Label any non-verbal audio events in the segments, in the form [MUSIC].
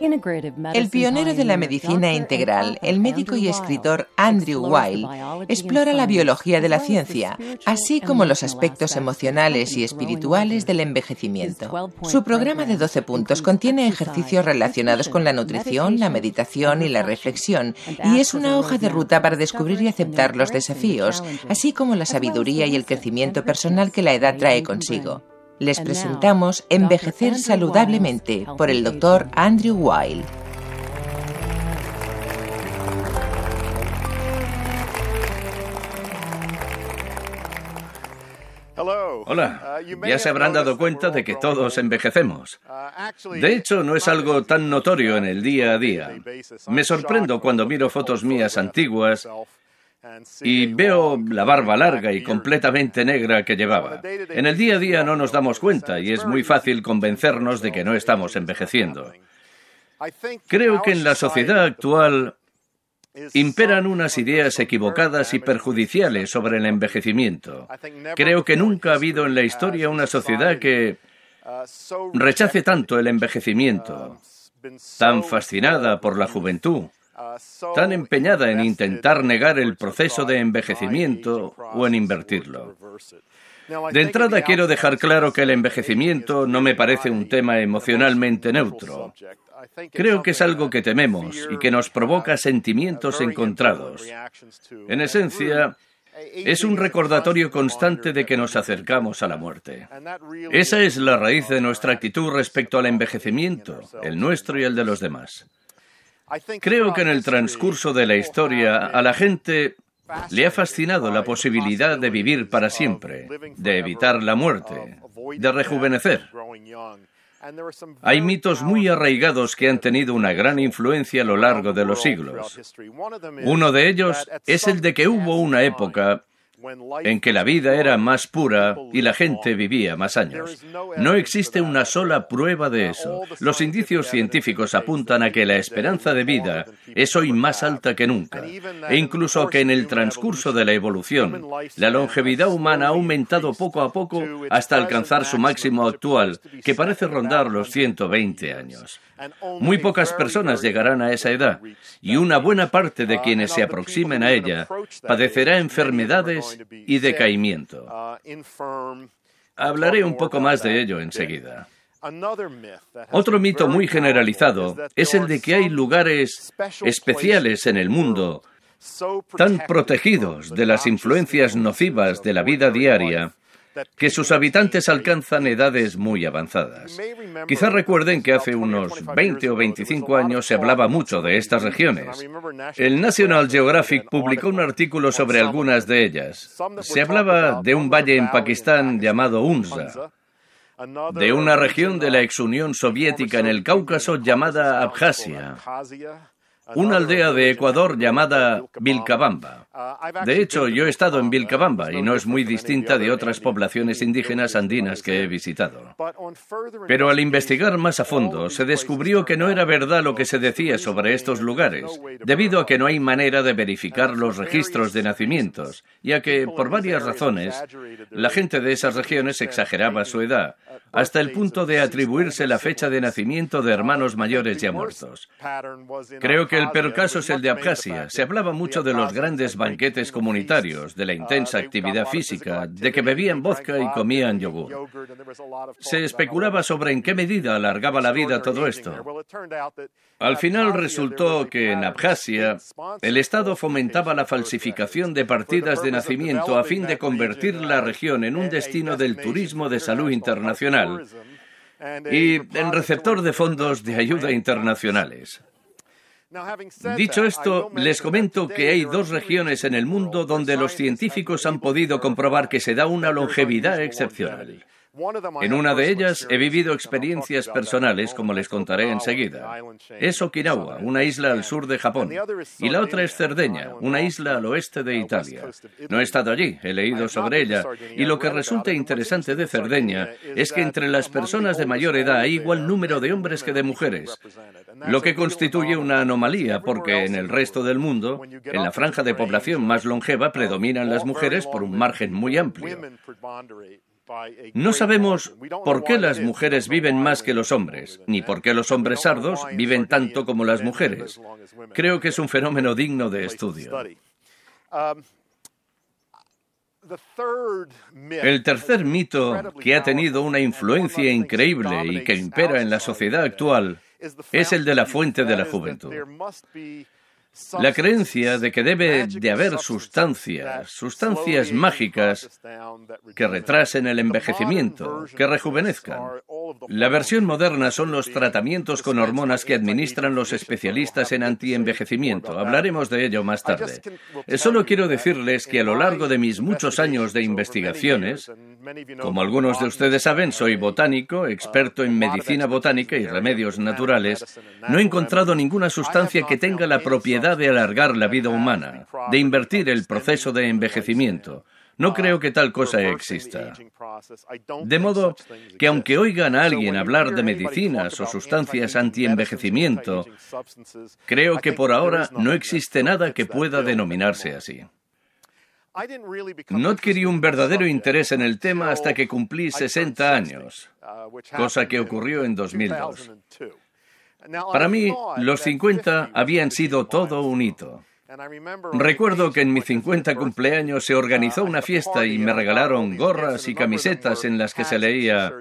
El pionero de la medicina integral, el médico y escritor Andrew Weil, explora la biología de la ciencia, así como los aspectos emocionales y espirituales del envejecimiento. Su programa de 12 puntos contiene ejercicios relacionados con la nutrición, la meditación y la reflexión, y es una hoja de ruta para descubrir y aceptar los desafíos, así como la sabiduría y el crecimiento personal que la edad trae consigo. Les presentamos Envejecer saludablemente por el doctor Andrew Weil. Hola, uh, ya se habrán dado cuenta de que todos envejecemos. Uh, de hecho, no es algo tan notorio en el día a día. Me sorprendo cuando miro fotos mías antiguas y veo la barba larga y completamente negra que llevaba. En el día a día no nos damos cuenta y es muy fácil convencernos de que no estamos envejeciendo. Creo que en la sociedad actual imperan unas ideas equivocadas y perjudiciales sobre el envejecimiento. Creo que nunca ha habido en la historia una sociedad que rechace tanto el envejecimiento, tan fascinada por la juventud tan empeñada en intentar negar el proceso de envejecimiento o en invertirlo. De entrada quiero dejar claro que el envejecimiento no me parece un tema emocionalmente neutro. Creo que es algo que tememos y que nos provoca sentimientos encontrados. En esencia, es un recordatorio constante de que nos acercamos a la muerte. Esa es la raíz de nuestra actitud respecto al envejecimiento, el nuestro y el de los demás. Creo que en el transcurso de la historia a la gente le ha fascinado la posibilidad de vivir para siempre, de evitar la muerte, de rejuvenecer. Hay mitos muy arraigados que han tenido una gran influencia a lo largo de los siglos. Uno de ellos es el de que hubo una época en que la vida era más pura y la gente vivía más años. No existe una sola prueba de eso. Los indicios científicos apuntan a que la esperanza de vida es hoy más alta que nunca, e incluso que en el transcurso de la evolución, la longevidad humana ha aumentado poco a poco hasta alcanzar su máximo actual, que parece rondar los 120 años. Muy pocas personas llegarán a esa edad, y una buena parte de uh, quienes se aproximen a ella padecerá enfermedades y decaimiento. Uh, Hablaré un poco más de ello enseguida. Otro mito muy generalizado es el de que hay lugares especiales en el mundo tan protegidos de las influencias nocivas de la vida diaria que sus habitantes alcanzan edades muy avanzadas. Quizás recuerden que hace unos 20 o 25 años se hablaba mucho de estas regiones. El National Geographic publicó un artículo sobre algunas de ellas. Se hablaba de un valle en Pakistán llamado Hunza de una región de la ex Unión Soviética en el Cáucaso llamada Abjasia, una aldea de Ecuador llamada Vilcabamba. Ah, de hecho, yo he estado en uh, Vilcabamba y no es muy distinta de otras poblaciones indígenas andinas que he visitado. Pero al investigar más a fondo, se descubrió que no era verdad lo que se decía sobre estos lugares, debido a que no hay manera de verificar los registros de nacimientos, ya que, por varias razones, la gente de esas regiones exageraba su edad, uh, hasta el punto de atribuirse la fecha de nacimiento de uh, hermanos mayores ya muertos. Creo que el percaso es el de Abjasia. Se hablaba mucho de los grandes banquetes comunitarios, de la intensa ah, actividad física, de que bebían vodka y comían yogur. Se especulaba sobre en qué medida alargaba la vida todo esto. Al final resultó que en Abjasia el Estado fomentaba la falsificación de partidas de nacimiento a fin de convertir la uh, región en un destino del turismo de salud internacional y en receptor de fondos de ayuda internacionales. Dicho esto, les comento que hay dos regiones en el mundo donde los científicos han podido comprobar que se da una longevidad excepcional. En una de ellas he vivido experiencias personales, como les contaré enseguida. Es Okinawa, una isla al sur de Japón, y la otra es Cerdeña, una isla al oeste de Italia. No he estado allí, he leído sobre ella, y lo que resulta interesante de Cerdeña es que entre las personas de mayor edad hay igual número de hombres que de mujeres, lo que constituye una anomalía porque en el resto del mundo, en la franja de población más longeva, predominan las mujeres por un margen muy amplio. No sabemos por qué las mujeres viven más que los hombres, ni por qué los hombres sardos viven tanto como las mujeres. Creo que es un fenómeno digno de estudio. Um, el tercer mito que ha tenido una influencia increíble y que impera en la sociedad actual es el de la fuente de la juventud la creencia de que debe de haber sustancias, sustancias mágicas que retrasen el envejecimiento, que rejuvenezcan. La versión moderna son los tratamientos con hormonas que administran los especialistas en antienvejecimiento. Hablaremos de ello más tarde. Eh, solo quiero decirles que a lo largo de mis muchos años de investigaciones, como algunos de ustedes saben, soy botánico, experto en medicina botánica y remedios naturales, no he encontrado ninguna sustancia que tenga la propiedad de alargar la vida humana, de invertir el proceso de envejecimiento. No creo que tal cosa exista. De modo que aunque oigan a alguien hablar de medicinas o sustancias antienvejecimiento, creo que por ahora no existe nada que pueda denominarse así. No adquirí un verdadero interés en el tema hasta que cumplí 60 años, cosa que ocurrió en 2002. Para mí, los 50 habían sido todo un hito. Recuerdo que en mi 50 cumpleaños se organizó una fiesta y me regalaron gorras y camisetas en las que se leía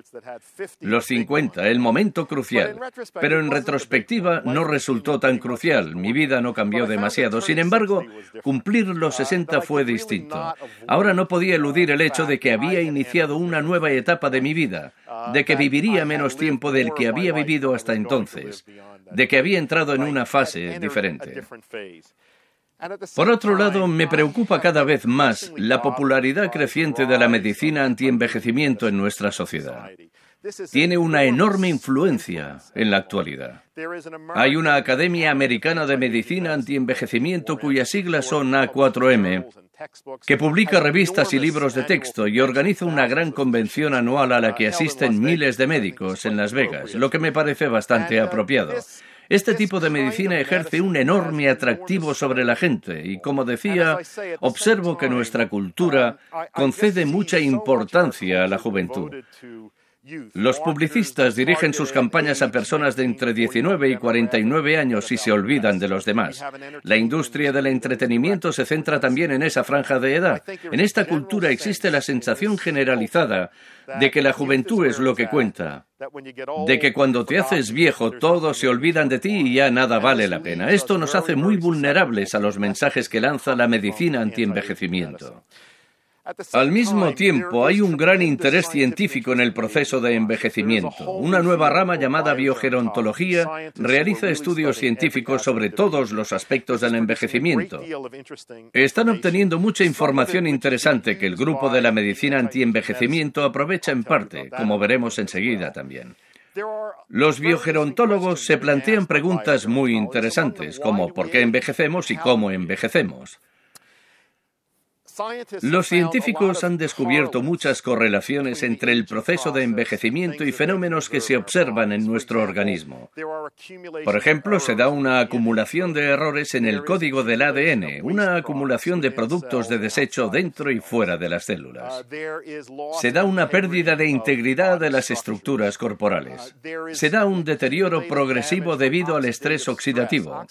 los 50, el momento crucial. Pero en retrospectiva no resultó tan crucial, mi vida no cambió demasiado. Sin embargo, cumplir los 60 fue distinto. Ahora no podía eludir el hecho de que había iniciado una nueva etapa de mi vida, de que viviría menos tiempo del que había vivido hasta entonces, de que había entrado en una fase diferente. Ah, Por otro lado, me preocupa cada vez más la popularidad creciente de la medicina antienvejecimiento en nuestra sociedad. Tiene una enorme influencia en la actualidad. Hay una Academia Americana de Medicina Antienvejecimiento cuyas siglas son A4M, que publica revistas y libros de texto y organiza una gran convención anual a la uh, que asisten miles de médicos en Las Vegas, lo que me parece bastante uh, apropiado. Este tipo de medicina ejerce un enorme atractivo sobre la gente y, como decía, observo que nuestra cultura um, concede mucha importancia a la juventud. Los publicistas dirigen sus campañas a personas de entre 19 y 49 años y se olvidan de los demás. La industria del entretenimiento se centra también en esa franja de edad. En esta cultura existe la sensación generalizada de que la juventud es lo que cuenta, de que cuando te haces viejo todos se olvidan de ti y ya nada vale la pena. Esto nos hace muy vulnerables a los mensajes que lanza la medicina antienvejecimiento. Al mismo tiempo, hay un gran interés científico en el proceso de envejecimiento. Una nueva rama llamada biogerontología realiza estudios científicos sobre todos los aspectos del envejecimiento. Están obteniendo mucha información interesante que el grupo de la medicina antienvejecimiento aprovecha en parte, como veremos enseguida también. Los biogerontólogos se plantean preguntas muy interesantes, como por qué envejecemos y cómo envejecemos. Los científicos han descubierto muchas correlaciones entre el proceso de envejecimiento y fenómenos que se observan en nuestro organismo. Por ejemplo, se da una acumulación de errores en el código del ADN, una acumulación de productos de desecho dentro y fuera de las células. Uh, se da una pérdida de integridad de las estructuras corporales. Uh, se da un deterioro progresivo debido al estrés oxidativo.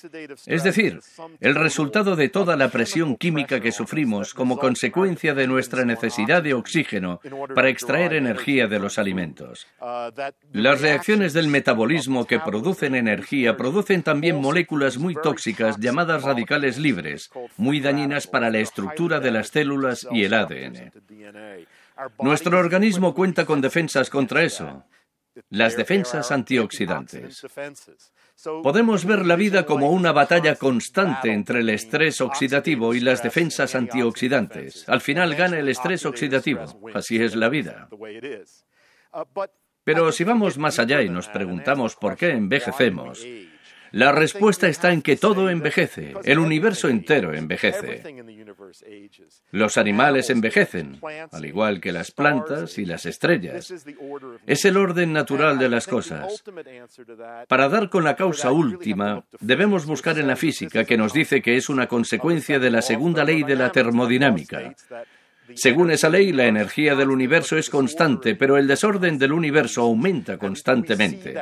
Es decir, el resultado de toda la presión química que sufrimos como como consecuencia de nuestra necesidad de oxígeno para extraer energía de los alimentos. Las reacciones del metabolismo que producen energía producen también moléculas muy tóxicas llamadas radicales libres, muy dañinas para la estructura de las células y el ADN. Nuestro organismo cuenta con defensas contra eso, las defensas antioxidantes. Podemos ver la vida como una batalla constante entre el estrés oxidativo y las defensas antioxidantes. Al final gana el estrés oxidativo. Así es la vida. Pero si vamos más allá y nos preguntamos por qué envejecemos, la respuesta está en que todo envejece, el universo entero envejece. Los animales envejecen, al igual que las plantas y las estrellas. Es el orden natural de las cosas. Para dar con la causa última, debemos buscar en la física que nos dice que es una consecuencia de la segunda ley de la termodinámica según esa ley, la energía del universo es constante, pero el desorden del universo aumenta constantemente.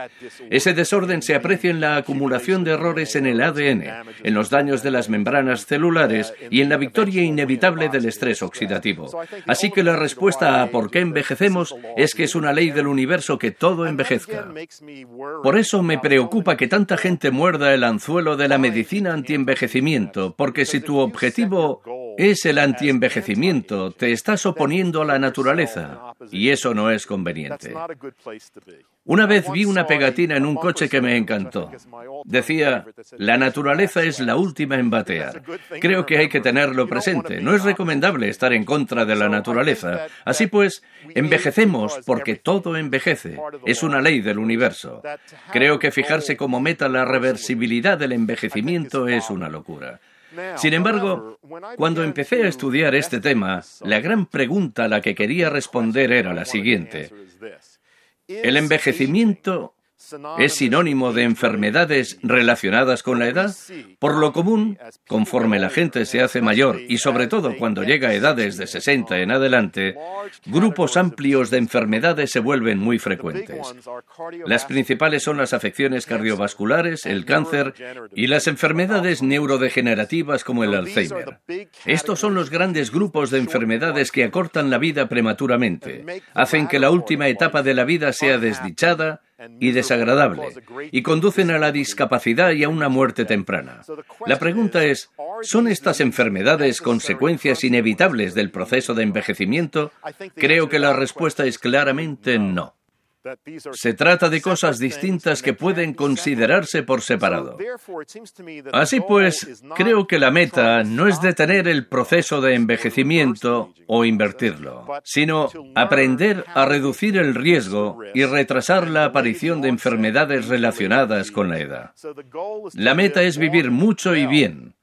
Ese desorden se aprecia en la acumulación de errores en el ADN, en los daños de las membranas celulares y en la victoria inevitable del estrés oxidativo. Así que la respuesta a por qué envejecemos es que es una ley del universo que todo envejezca. Por eso me preocupa que tanta gente muerda el anzuelo de la medicina antienvejecimiento, porque si tu objetivo es el antienvejecimiento, te estás oponiendo a la naturaleza y eso no es conveniente. Una vez vi una pegatina en un coche que me encantó. Decía, la naturaleza es la última en batear. Creo que hay que tenerlo presente. No es recomendable estar en contra de la naturaleza. Así pues, envejecemos porque todo envejece. Es una ley del universo. Creo que fijarse como meta la reversibilidad del envejecimiento es una locura. Sin embargo, cuando empecé a estudiar este tema, la gran pregunta a la que quería responder era la siguiente. ¿El envejecimiento es sinónimo de enfermedades relacionadas con la edad. Por lo común, conforme la gente se hace mayor y sobre todo cuando llega a edades de 60 en adelante, grupos amplios de enfermedades se vuelven muy frecuentes. Las principales son las afecciones cardiovasculares, el cáncer y las enfermedades neurodegenerativas como el Alzheimer. Estos son los grandes grupos de enfermedades que acortan la vida prematuramente, hacen que la última etapa de la vida sea desdichada, y desagradable y conducen a la discapacidad y a una muerte temprana. La pregunta es, ¿son estas enfermedades consecuencias inevitables del proceso de envejecimiento? Creo que la respuesta es claramente no. Se trata de cosas distintas que pueden considerarse por separado. Así pues, creo que la meta no es detener el proceso de envejecimiento o invertirlo, sino aprender a reducir el riesgo y retrasar la aparición de enfermedades relacionadas con la edad. La meta es vivir mucho y bien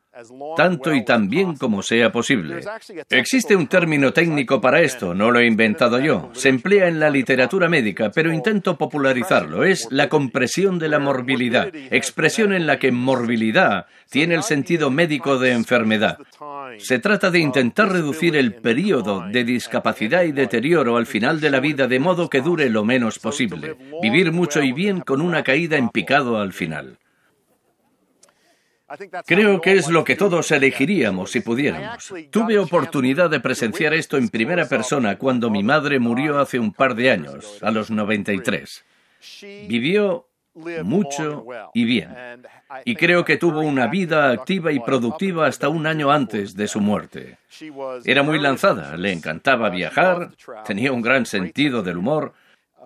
tanto y tan bien como sea posible. Existe un término técnico para esto, no lo he inventado yo. Se emplea en la literatura médica, pero intento popularizarlo. Es la compresión de la morbilidad, expresión en la que morbilidad tiene el sentido médico de enfermedad. Se trata de intentar reducir el periodo de discapacidad y deterioro al final de la vida de modo que dure lo menos posible. Vivir mucho y bien con una caída en picado al final. Creo que es lo que todos elegiríamos si pudiéramos. Tuve oportunidad de presenciar esto en primera persona cuando mi madre murió hace un par de años, a los 93. Vivió mucho y bien. Y creo que tuvo una vida activa y productiva hasta un año antes de su muerte. Era muy lanzada, le encantaba viajar, tenía un gran sentido del humor,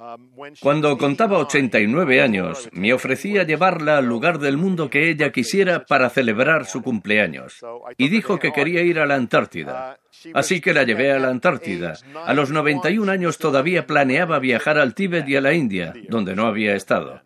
Um, Cuando contaba 89 años, me ofrecía llevarla al lugar del mundo que ella quisiera para celebrar su cumpleaños. Y dijo que quería ir a la Antártida. Uh, Así que la llevé a la Antártida. A los 91 años todavía planeaba viajar al Tíbet y a la India, donde no había estado.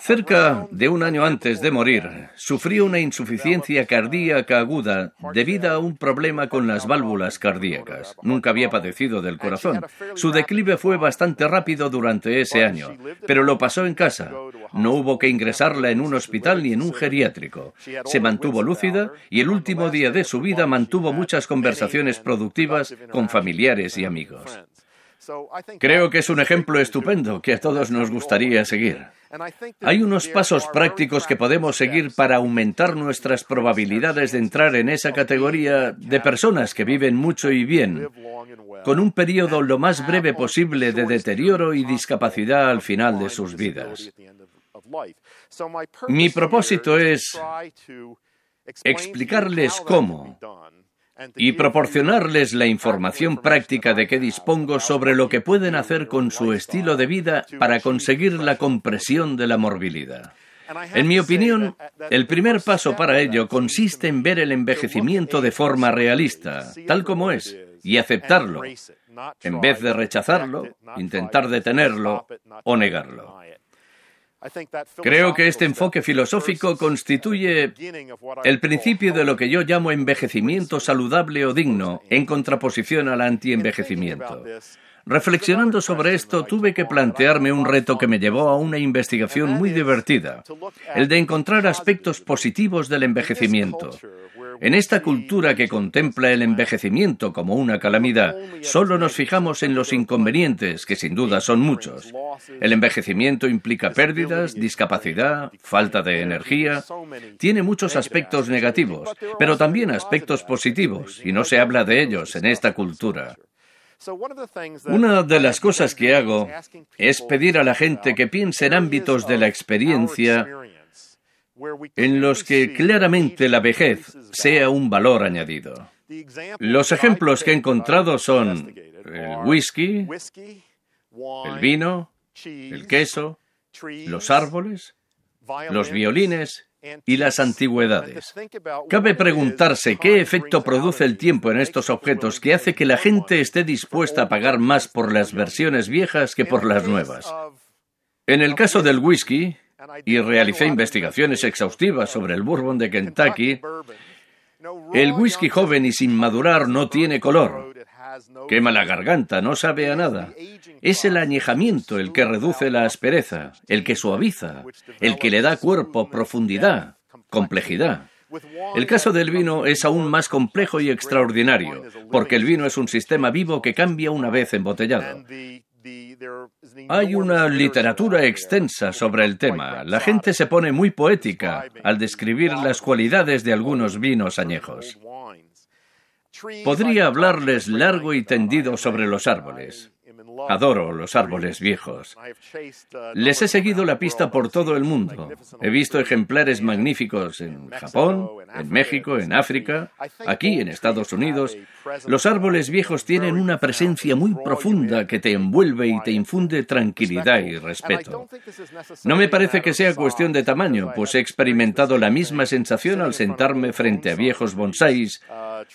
Cerca de un año antes de morir, sufrió una insuficiencia cardíaca aguda debido a un problema con las válvulas cardíacas. Nunca había padecido del corazón. Su declive fue bastante rápido durante ese año, pero lo pasó en casa. No hubo que ingresarla en un hospital ni en un geriátrico. Se mantuvo lúcida y el último día de su vida mantuvo muchas conversaciones productivas con familiares y amigos. Creo que es un ejemplo estupendo que a todos nos gustaría seguir. Hay unos pasos prácticos que podemos seguir para aumentar nuestras probabilidades de entrar en esa categoría de personas que viven mucho y bien, con un periodo lo más breve posible de deterioro y discapacidad al final de sus vidas. Mi propósito es explicarles cómo y proporcionarles la información práctica de que dispongo sobre lo que pueden hacer con su estilo de vida para conseguir la compresión de la morbilidad. En mi opinión, el primer paso para ello consiste en ver el envejecimiento de forma realista, tal como es, y aceptarlo, en vez de rechazarlo, intentar detenerlo o negarlo. Creo que este enfoque filosófico constituye el principio de lo que yo llamo envejecimiento saludable o digno, en contraposición al antienvejecimiento. Reflexionando sobre esto, tuve que plantearme un reto que me llevó a una investigación muy divertida, el de encontrar aspectos positivos del envejecimiento. En esta cultura que contempla el envejecimiento como una calamidad, solo nos fijamos en los inconvenientes, que sin duda son muchos. El envejecimiento implica pérdidas, discapacidad, falta de energía. Tiene muchos aspectos negativos, pero también aspectos positivos, y no se habla de ellos en esta cultura. Una de las cosas que hago es pedir a la gente que piense en ámbitos de la experiencia en los que claramente la vejez sea un valor añadido. Los ejemplos que he encontrado son el whisky, el vino, el queso, los árboles, los violines y las antigüedades. Cabe preguntarse qué efecto produce el tiempo en estos objetos que hace que la gente esté dispuesta a pagar más por las versiones viejas que por las nuevas. En el caso del whisky, y realicé investigaciones exhaustivas sobre el bourbon de Kentucky, el whisky joven y sin madurar no tiene color, Quema la garganta, no sabe a nada. Es el añejamiento el que reduce la aspereza, el que suaviza, el que le da cuerpo, profundidad, complejidad. El caso del vino es aún más complejo y extraordinario, porque el vino es un sistema vivo que cambia una vez embotellado. Hay una literatura extensa sobre el tema. La gente se pone muy poética al describir las cualidades de algunos vinos añejos. Podría hablarles largo y tendido sobre los árboles. Adoro los árboles viejos. Les he seguido la pista por todo el mundo. He visto ejemplares magníficos en Japón, en México, en África, aquí en Estados Unidos. Los árboles viejos tienen una presencia muy profunda que te envuelve y te infunde tranquilidad y respeto. No me parece que sea cuestión de tamaño, pues he experimentado la misma sensación al sentarme frente a viejos bonsáis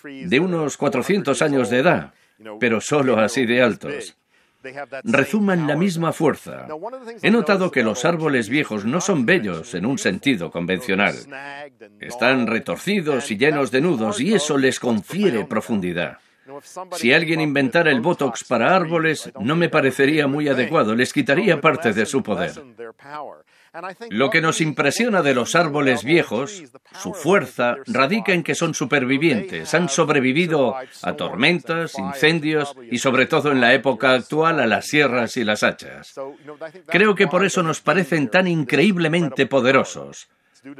de unos 400 años de edad pero solo así de altos rezuman la misma fuerza. He notado que los árboles viejos no son bellos en un sentido convencional. Están retorcidos y llenos de nudos y eso les confiere profundidad. Si alguien inventara el Botox para árboles, no me parecería muy adecuado, les quitaría parte de su poder. Lo que nos impresiona de los árboles viejos, su fuerza radica en que son supervivientes, han sobrevivido a tormentas, incendios y sobre todo en la época actual a las sierras y las hachas. Creo que por eso nos parecen tan increíblemente poderosos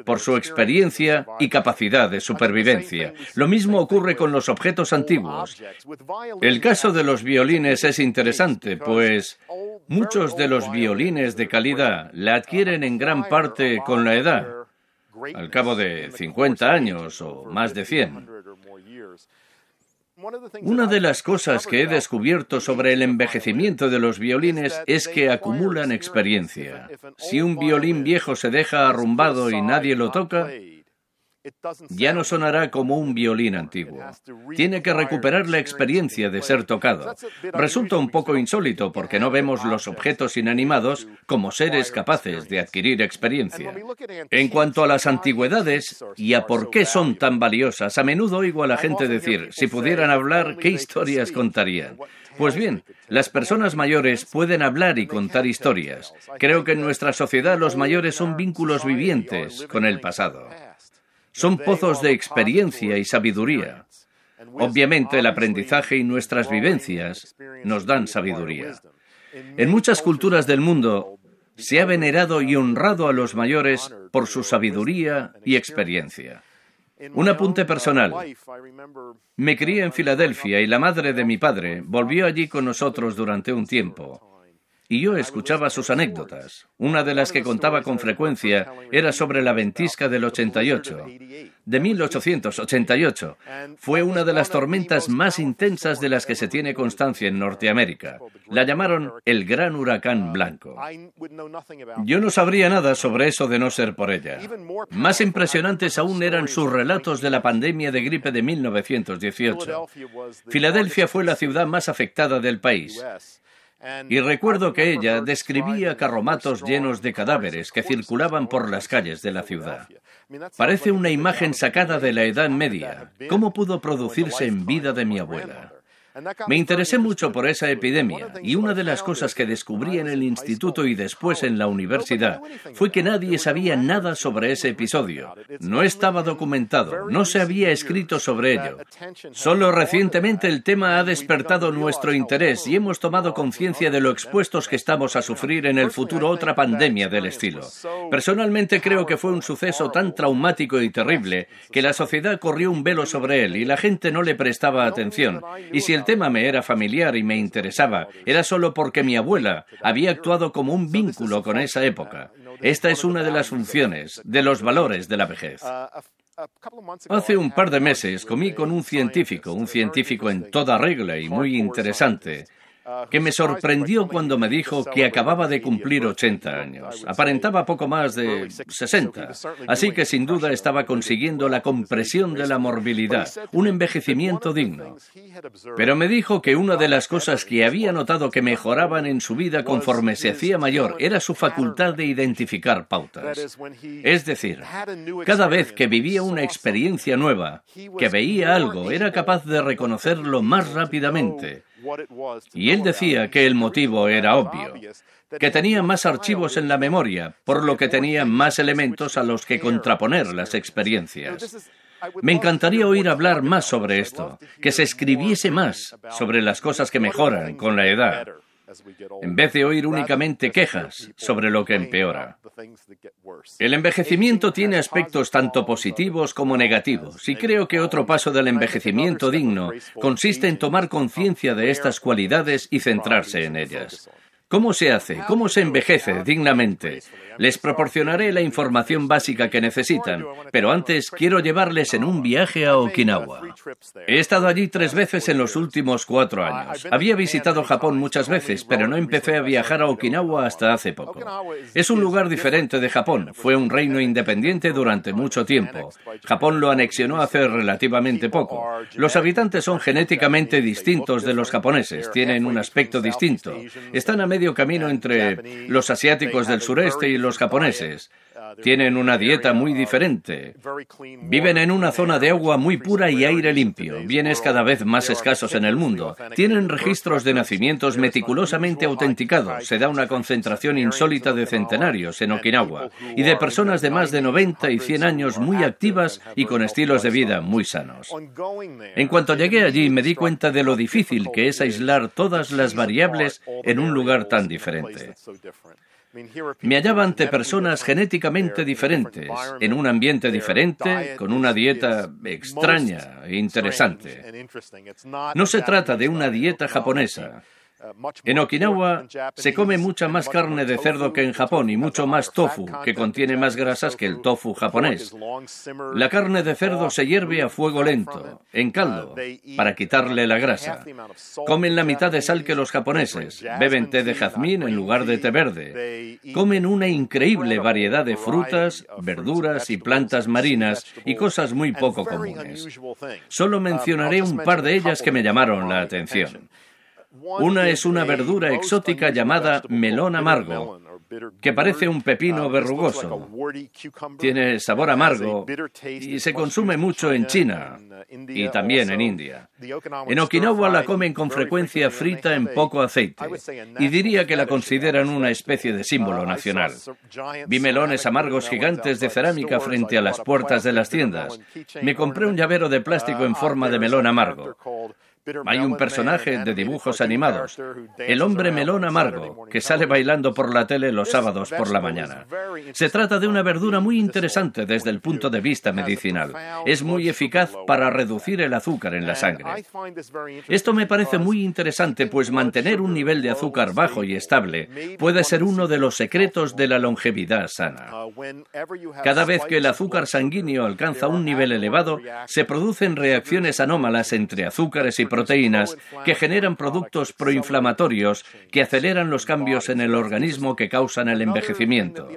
por su experiencia y capacidad de supervivencia. Lo mismo ocurre con los objetos antiguos. El caso de los violines es interesante, pues muchos de los violines de calidad la adquieren en gran parte con la edad, al cabo de 50 años o más de 100. Una de las cosas que he descubierto sobre el envejecimiento de los violines es que acumulan experiencia. Si un violín viejo se deja arrumbado y nadie lo toca, ya no sonará como un violín antiguo. Tiene que recuperar la experiencia de ser tocado. Resulta un poco insólito porque no vemos los objetos inanimados como seres capaces de adquirir experiencia. En cuanto a las antigüedades y a por qué son tan valiosas, a menudo oigo a la gente decir, si pudieran hablar, ¿qué historias contarían? Pues bien, las personas mayores pueden hablar y contar historias. Creo que en nuestra sociedad los mayores son vínculos vivientes con el pasado. Son pozos de experiencia y sabiduría. Obviamente el aprendizaje y nuestras vivencias nos dan sabiduría. En muchas culturas del mundo se ha venerado y honrado a los mayores por su sabiduría y experiencia. Un apunte personal. Me crié en Filadelfia y la madre de mi padre volvió allí con nosotros durante un tiempo y yo escuchaba sus anécdotas. Una de las que contaba con frecuencia era sobre la ventisca del 88, de 1888. Fue una de las tormentas más intensas de las que se tiene constancia en Norteamérica. La llamaron el Gran Huracán Blanco. Yo no sabría nada sobre eso de no ser por ella. Más impresionantes aún eran sus relatos de la pandemia de gripe de 1918. Filadelfia fue la ciudad más afectada del país. Y recuerdo que ella describía carromatos llenos de cadáveres que circulaban por las calles de la ciudad. Parece una imagen sacada de la Edad Media. ¿Cómo pudo producirse en vida de mi abuela? Me interesé mucho por esa epidemia y una de las cosas que descubrí en el instituto y después en la universidad fue que nadie sabía nada sobre ese episodio. No estaba documentado, no se había escrito sobre ello. Solo recientemente el tema ha despertado nuestro interés y hemos tomado conciencia de lo expuestos que estamos a sufrir en el futuro otra pandemia del estilo. Personalmente creo que fue un suceso tan traumático y terrible que la sociedad corrió un velo sobre él y la gente no le prestaba atención. Y si tema me era familiar y me interesaba. Era solo porque mi abuela había actuado como un vínculo con esa época. Esta es una de las funciones, de los valores de la vejez. Hace un par de meses comí con un científico, un científico en toda regla y muy interesante, que me sorprendió cuando me dijo que acababa de cumplir 80 años. Aparentaba poco más de 60, así que sin duda estaba consiguiendo la compresión de la morbilidad, un envejecimiento digno. Pero me dijo que una de las cosas que había notado que mejoraban en su vida conforme se hacía mayor era su facultad de identificar pautas. Es decir, cada vez que vivía una experiencia nueva, que veía algo, era capaz de reconocerlo más rápidamente y él decía que el motivo era obvio, que tenía más archivos en la memoria, por lo que tenía más elementos a los que contraponer las experiencias. Me encantaría oír hablar más sobre esto, que se escribiese más sobre las cosas que mejoran con la edad en vez de oír únicamente quejas sobre lo que empeora. El envejecimiento tiene aspectos tanto positivos como negativos, y creo que otro paso del envejecimiento digno consiste en tomar conciencia de estas cualidades y centrarse en ellas. ¿Cómo se hace? ¿Cómo se envejece dignamente? Les proporcionaré la información básica que necesitan, pero antes quiero llevarles en un viaje a Okinawa. He estado allí tres veces en los últimos cuatro años. Había visitado Japón muchas veces, pero no empecé a viajar a Okinawa hasta hace poco. Es un lugar diferente de Japón. Fue un reino independiente durante mucho tiempo. Japón lo anexionó hace relativamente poco. Los habitantes son genéticamente distintos de los japoneses. Tienen un aspecto distinto. Están a medio camino entre los asiáticos del sureste y los japoneses. Tienen una dieta muy diferente. Viven en una zona de agua muy pura y aire limpio, bienes cada vez más escasos en el mundo. Tienen registros de nacimientos meticulosamente autenticados. Se da una concentración insólita de centenarios en Okinawa y de personas de más de 90 y 100 años muy activas y con estilos de vida muy sanos. En cuanto llegué allí me di cuenta de lo difícil que es aislar todas las variables en un lugar tan diferente. Me hallaba ante personas genéticamente diferentes, en un ambiente diferente, con una dieta extraña e interesante. No se trata de una dieta japonesa. Uh, en Okinawa se come mucha más carne de cerdo que en Japón y mucho más tofu, que contiene más grasas que el tofu japonés. La carne de cerdo se hierve a fuego lento, uh, en caldo, para quitarle la grasa. Comen la mitad de sal que los japoneses, beben té de jazmín en lugar de té verde. Comen una increíble variedad de frutas, verduras y plantas marinas y cosas muy poco comunes. Solo uh, mencionaré un par de ellas que me llamaron la atención. Una es una verdura exótica llamada melón amargo, que parece un pepino uh, verrugoso. Tiene sabor amargo y se consume mucho en China uh, y también en India. En Okinawa la comen con frecuencia frita en poco aceite y diría que la consideran una especie de símbolo uh, nacional. Vi melones amargos gigantes de cerámica frente a las puertas de las tiendas. Me compré un llavero de plástico en forma de melón amargo. Hay un personaje de dibujos animados, el hombre melón amargo, que sale bailando por la tele los sábados por la mañana. Se trata de una verdura muy interesante desde el punto de vista medicinal. Es muy eficaz para reducir el azúcar en la sangre. Esto me parece muy interesante, pues mantener un nivel de azúcar bajo y estable puede ser uno de los secretos de la longevidad sana. Uh, Cada vez que el azúcar sanguíneo alcanza un nivel elevado, se producen reacciones anómalas entre azúcares y proteínas que generan productos proinflamatorios que aceleran los cambios en el organismo que causan el envejecimiento.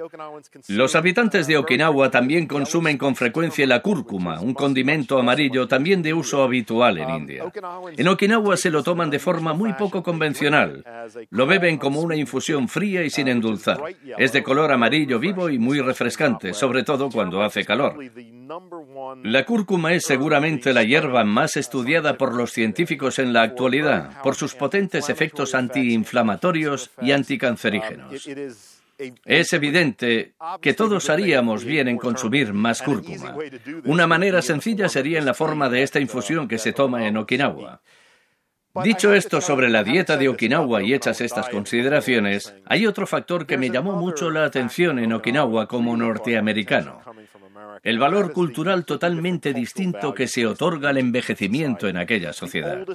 Los habitantes de Okinawa también consumen con frecuencia la cúrcuma, un condimento amarillo también de uso habitual en India. En Okinawa se lo toman de forma muy poco convencional. Lo beben como una infusión fría y sin endulzar. Es de color amarillo vivo y muy refrescante, sobre todo cuando hace calor. La cúrcuma es seguramente la hierba más estudiada por los científicos en la actualidad por sus potentes efectos antiinflamatorios y anticancerígenos. Es evidente que todos haríamos bien en consumir más cúrcuma. Una manera sencilla sería en la forma de esta infusión que se toma en Okinawa. Dicho esto sobre la dieta de Okinawa y hechas estas consideraciones, hay otro factor que me llamó mucho la atención en Okinawa como norteamericano el valor cultural totalmente distinto que se otorga al envejecimiento en aquella sociedad.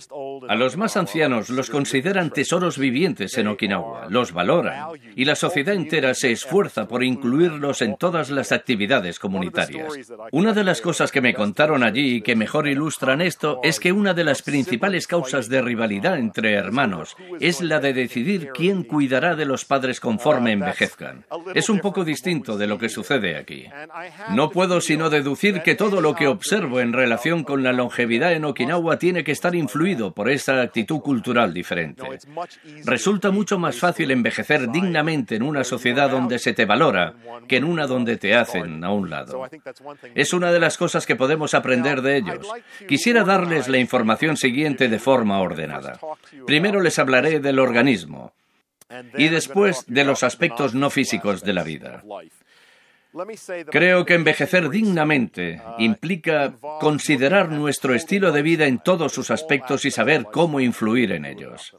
A los más ancianos los consideran tesoros vivientes en Okinawa, los valoran, y la sociedad entera se esfuerza por incluirlos en todas las actividades comunitarias. Una de las cosas que me contaron allí y que mejor ilustran esto es que una de las principales causas de rivalidad entre hermanos es la de decidir quién cuidará de los padres conforme envejezcan. Es un poco distinto de lo que sucede aquí. No puedo sino deducir que todo lo que observo en relación con la longevidad en Okinawa tiene que estar influido por esta actitud cultural diferente. Resulta mucho más fácil envejecer dignamente en una sociedad donde se te valora que en una donde te hacen a un lado. Es una de las cosas que podemos aprender de ellos. Quisiera darles la información siguiente de forma ordenada. Primero les hablaré del organismo y después de los aspectos no físicos de la vida. Creo que envejecer dignamente uh, implica considerar nuestro estilo de vida en todos sus aspectos y saber cómo influir en ellos.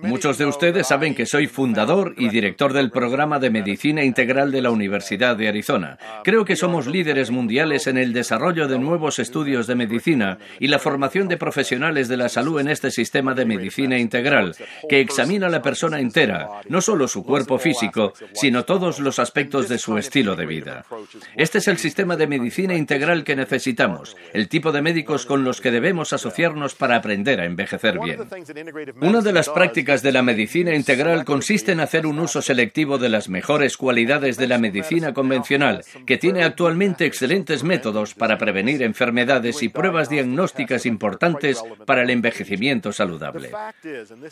Muchos de ustedes saben que soy fundador y director del programa de medicina integral de la Universidad de Arizona. Ah, Creo que somos líderes mundiales en el desarrollo de nuevos estudios de medicina y la formación de profesionales de la salud en este sistema de medicina integral, que examina a la persona entera, no solo su cuerpo físico, sino todos los aspectos de su estilo de vida. Este es el sistema de medicina integral que necesitamos, el tipo de médicos con los que debemos asociarnos para aprender a envejecer bien. Una de las prácticas de la medicina integral consiste en hacer un uso selectivo de las mejores cualidades de la medicina convencional, que tiene actualmente excelentes métodos para prevenir enfermedades y pruebas diagnósticas importantes para el envejecimiento saludable.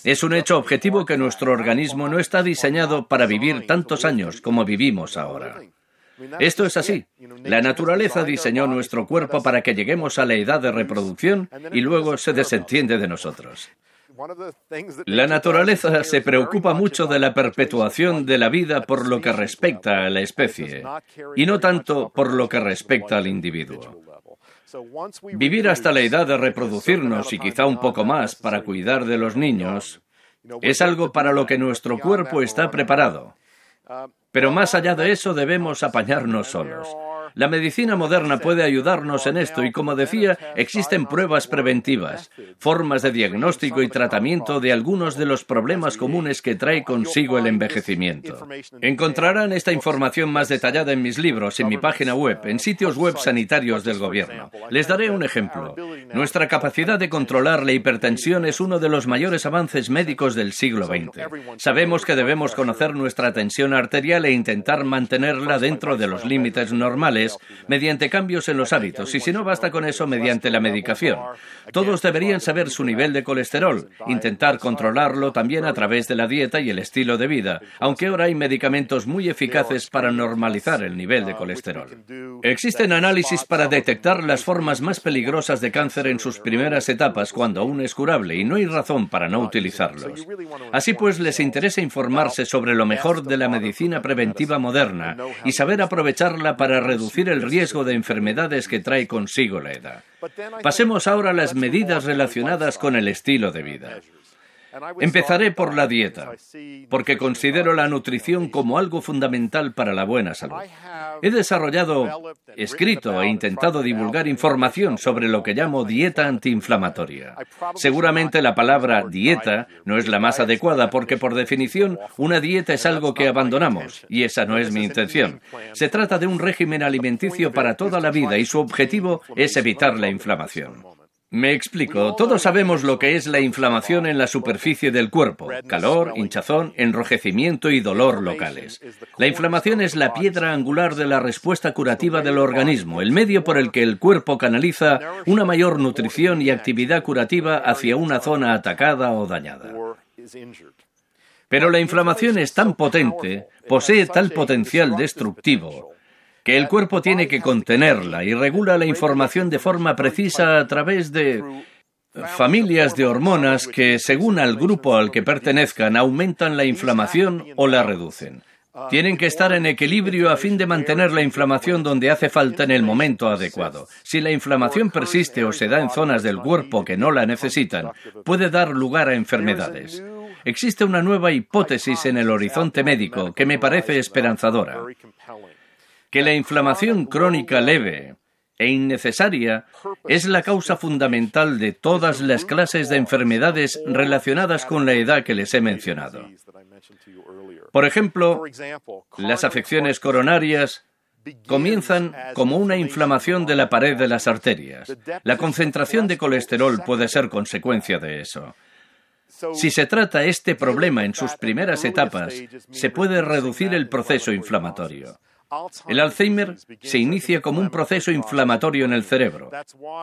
Es un hecho objetivo que nuestro organismo no está diseñado para vivir tantos años como vivimos ahora. Esto es así. La naturaleza diseñó nuestro cuerpo para que lleguemos a la edad de reproducción y luego se desentiende de nosotros. La naturaleza se preocupa mucho de la perpetuación de la vida por lo que respecta a la especie y no tanto por lo que respecta al individuo. Vivir hasta la edad de reproducirnos y quizá un poco más para cuidar de los niños es algo para lo que nuestro cuerpo está preparado. Uh, Pero más allá de eso debemos apañarnos solos. La medicina moderna puede ayudarnos en esto y, como decía, existen pruebas preventivas, formas de diagnóstico y tratamiento de algunos de los problemas comunes que trae consigo el envejecimiento. Encontrarán esta información más detallada en mis libros, en mi página web, en sitios web sanitarios del gobierno. Les daré un ejemplo. Nuestra capacidad de controlar la hipertensión es uno de los mayores avances médicos del siglo XX. Sabemos que debemos conocer nuestra tensión arterial e intentar mantenerla dentro de los límites normales mediante cambios en los hábitos y si no basta con eso mediante la medicación. Todos deberían saber su nivel de colesterol, intentar controlarlo también a través de la dieta y el estilo de vida, aunque ahora hay medicamentos muy eficaces para normalizar el nivel de colesterol. Existen análisis para detectar las formas más peligrosas de cáncer en sus primeras etapas cuando aún es curable y no hay razón para no utilizarlos. Así pues, les interesa informarse sobre lo mejor de la medicina preventiva moderna y saber aprovecharla para reducir el riesgo de enfermedades que trae consigo la edad. Pasemos ahora a las medidas relacionadas con el estilo de vida. Empezaré por la dieta, porque considero la nutrición como algo fundamental para la buena salud. He desarrollado, escrito e intentado divulgar información sobre lo que llamo dieta antiinflamatoria. Seguramente la palabra dieta no es la más adecuada porque por definición una dieta es algo que abandonamos y esa no es mi intención. Se trata de un régimen alimenticio para toda la vida y su objetivo es evitar la inflamación. Me explico, todos sabemos lo que es la inflamación en la superficie del cuerpo, calor, hinchazón, enrojecimiento y dolor locales. La inflamación es la piedra angular de la respuesta curativa del organismo, el medio por el que el cuerpo canaliza una mayor nutrición y actividad curativa hacia una zona atacada o dañada. Pero la inflamación es tan potente, posee tal potencial destructivo, el cuerpo tiene que contenerla y regula la información de forma precisa a través de familias de hormonas que, según al grupo al que pertenezcan, aumentan la inflamación o la reducen. Tienen que estar en equilibrio a fin de mantener la inflamación donde hace falta en el momento adecuado. Si la inflamación persiste o se da en zonas del cuerpo que no la necesitan, puede dar lugar a enfermedades. Existe una nueva hipótesis en el horizonte médico que me parece esperanzadora que la inflamación crónica leve e innecesaria es la causa fundamental de todas las clases de enfermedades relacionadas con la edad que les he mencionado. Por ejemplo, las afecciones coronarias comienzan como una inflamación de la pared de las arterias. La concentración de colesterol puede ser consecuencia de eso. Si se trata este problema en sus primeras etapas, se puede reducir el proceso inflamatorio. El Alzheimer se inicia como un proceso inflamatorio en el cerebro.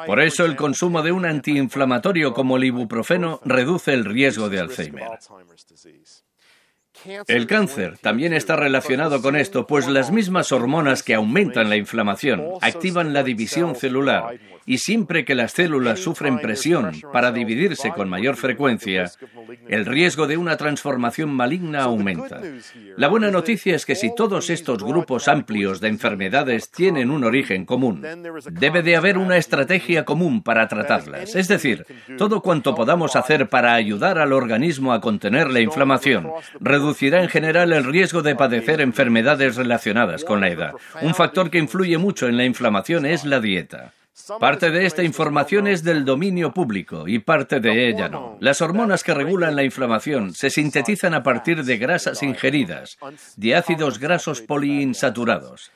Por eso el consumo de un antiinflamatorio como el ibuprofeno reduce el riesgo de Alzheimer. El cáncer también está relacionado con esto, pues las mismas hormonas que aumentan la inflamación activan la división celular y siempre que las células sufren presión para dividirse con mayor frecuencia, el riesgo de una transformación maligna aumenta. La buena noticia es que si todos estos grupos amplios de enfermedades tienen un origen común, debe de haber una estrategia común para tratarlas, es decir, todo cuanto podamos hacer para ayudar al organismo a contener la inflamación reducirá en general el riesgo de padecer enfermedades relacionadas con la edad. Un factor que influye mucho en la inflamación es la dieta. Parte de esta información es del dominio público y parte de ella no. Las hormonas que regulan la inflamación se sintetizan a partir de grasas ingeridas, de ácidos grasos poliinsaturados.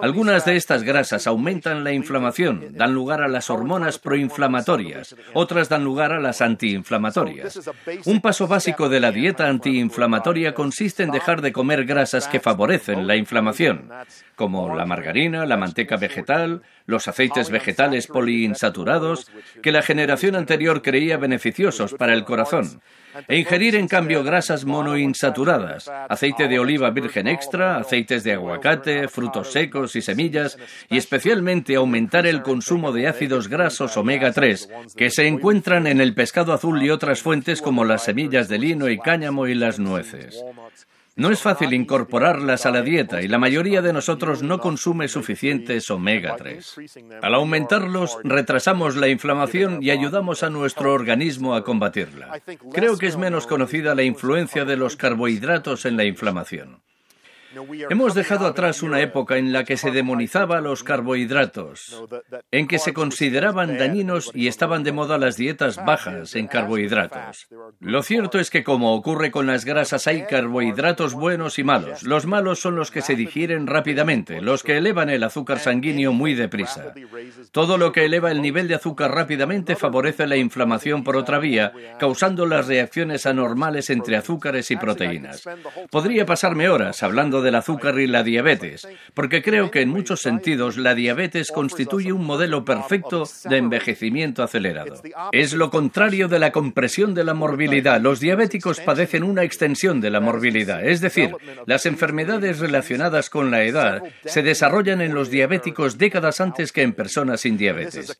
Algunas de estas grasas aumentan la inflamación, dan lugar a las hormonas proinflamatorias, otras dan lugar a las antiinflamatorias. Un paso básico de la dieta antiinflamatoria consiste en dejar de comer grasas que favorecen la inflamación, como la margarina, la manteca vegetal, los aceites vegetales poliinsaturados que la generación anterior creía beneficiosos para el corazón, e ingerir en cambio grasas monoinsaturadas, aceite de oliva virgen extra, aceites de aguacate, frutos secos y semillas, y especialmente aumentar el consumo de ácidos grasos omega 3, que se encuentran en el pescado azul y otras fuentes como las semillas de lino y cáñamo y las nueces. No es fácil incorporarlas a la dieta y la mayoría de nosotros no consume suficientes omega 3. Al aumentarlos, retrasamos la inflamación y ayudamos a nuestro organismo a combatirla. Creo que es menos conocida la influencia de los carbohidratos en la inflamación. Hemos dejado atrás una época en la que se demonizaba los carbohidratos, en que se consideraban dañinos y estaban de moda las dietas bajas en carbohidratos. Lo cierto es que como ocurre con las grasas hay carbohidratos buenos y malos. Los malos son los que se digieren rápidamente, los que elevan el azúcar sanguíneo muy deprisa. Todo lo que eleva el nivel de azúcar rápidamente favorece la inflamación por otra vía, causando las reacciones anormales entre azúcares y proteínas. Podría pasarme horas hablando de del azúcar y la diabetes, porque creo que en muchos sentidos la diabetes constituye un modelo perfecto de envejecimiento acelerado. Es lo contrario de la compresión de la morbilidad. Los diabéticos padecen una extensión de la morbilidad, es decir, las enfermedades relacionadas con la edad se desarrollan en los diabéticos décadas antes que en personas sin diabetes.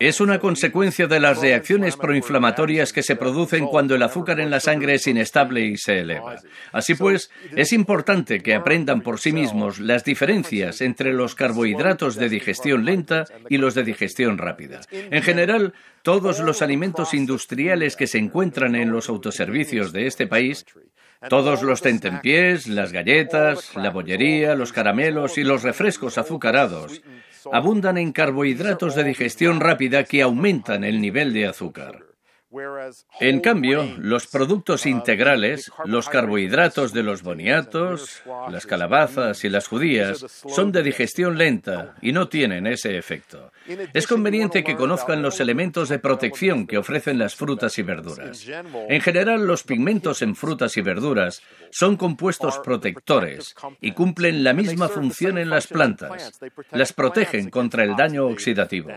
Es una consecuencia de las reacciones proinflamatorias que se producen cuando el azúcar en la sangre es inestable y se eleva. Así pues, es importante que aprendan por sí mismos las diferencias entre los carbohidratos de digestión lenta y los de digestión rápida. En general, todos los alimentos industriales que se encuentran en los autoservicios de este país todos los tentempiés, las galletas, la bollería, los caramelos y los refrescos azucarados abundan en carbohidratos de digestión rápida que aumentan el nivel de azúcar. En cambio, los productos integrales, los carbohidratos de los boniatos, las calabazas y las judías, son de digestión lenta y no tienen ese efecto. Es conveniente que conozcan los elementos de protección que ofrecen las frutas y verduras. En general, los pigmentos en frutas y verduras son compuestos protectores y cumplen la misma función en las plantas. Las protegen contra el daño oxidativo.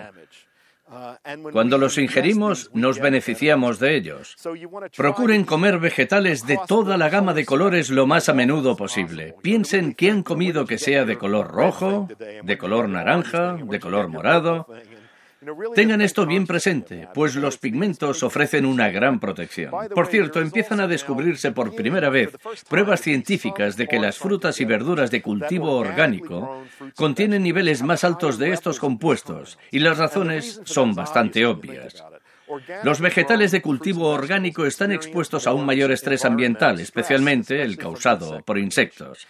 Uh, Cuando los ingerimos, nos beneficiamos de ellos. Procuren comer vegetales de toda la gama de colores lo más a menudo posible. Piensen que han comido que sea de color rojo, de color naranja, de color morado. Tengan esto bien presente, pues los pigmentos ofrecen una gran protección. Por cierto, empiezan a descubrirse por primera vez pruebas científicas de que las frutas y verduras de cultivo orgánico contienen niveles más altos de estos compuestos y las razones son bastante obvias. Los vegetales de cultivo orgánico están expuestos a un mayor estrés ambiental, especialmente el causado por insectos.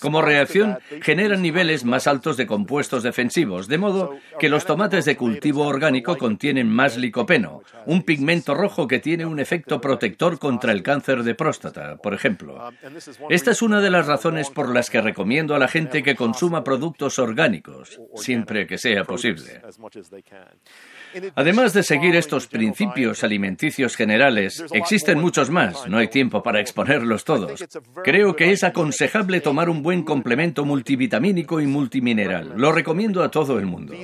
Como reacción, generan niveles más altos de compuestos defensivos, de modo que los tomates de cultivo orgánico contienen más licopeno, un pigmento rojo que tiene un efecto protector contra el cáncer de próstata, por ejemplo. Esta es una de las razones por las que recomiendo a la gente que consuma productos orgánicos, siempre que sea posible. Además de seguir estos principios eh. alimenticios generales, existen muchos más, no hay tiempo para exponerlos todos. Creo que es aconsejable tomar un buen complemento multivitamínico y multimineral. Lo recomiendo a todo el mundo.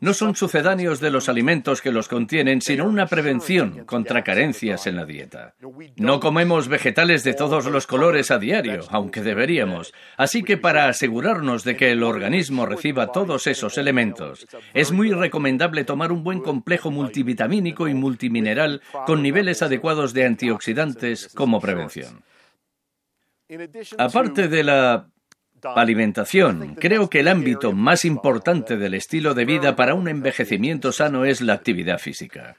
No son sucedáneos de los alimentos que los contienen, sino una prevención contra carencias en la dieta. No comemos vegetales de todos los colores a diario, aunque deberíamos. Así que para asegurarnos de que el organismo reciba todos esos elementos, es muy recomendable tomar un buen complejo multivitamínico y multimineral con niveles adecuados de antioxidantes como prevención. Aparte de la Alimentación. Creo que el ámbito más importante del estilo de vida para un envejecimiento sano es la actividad física.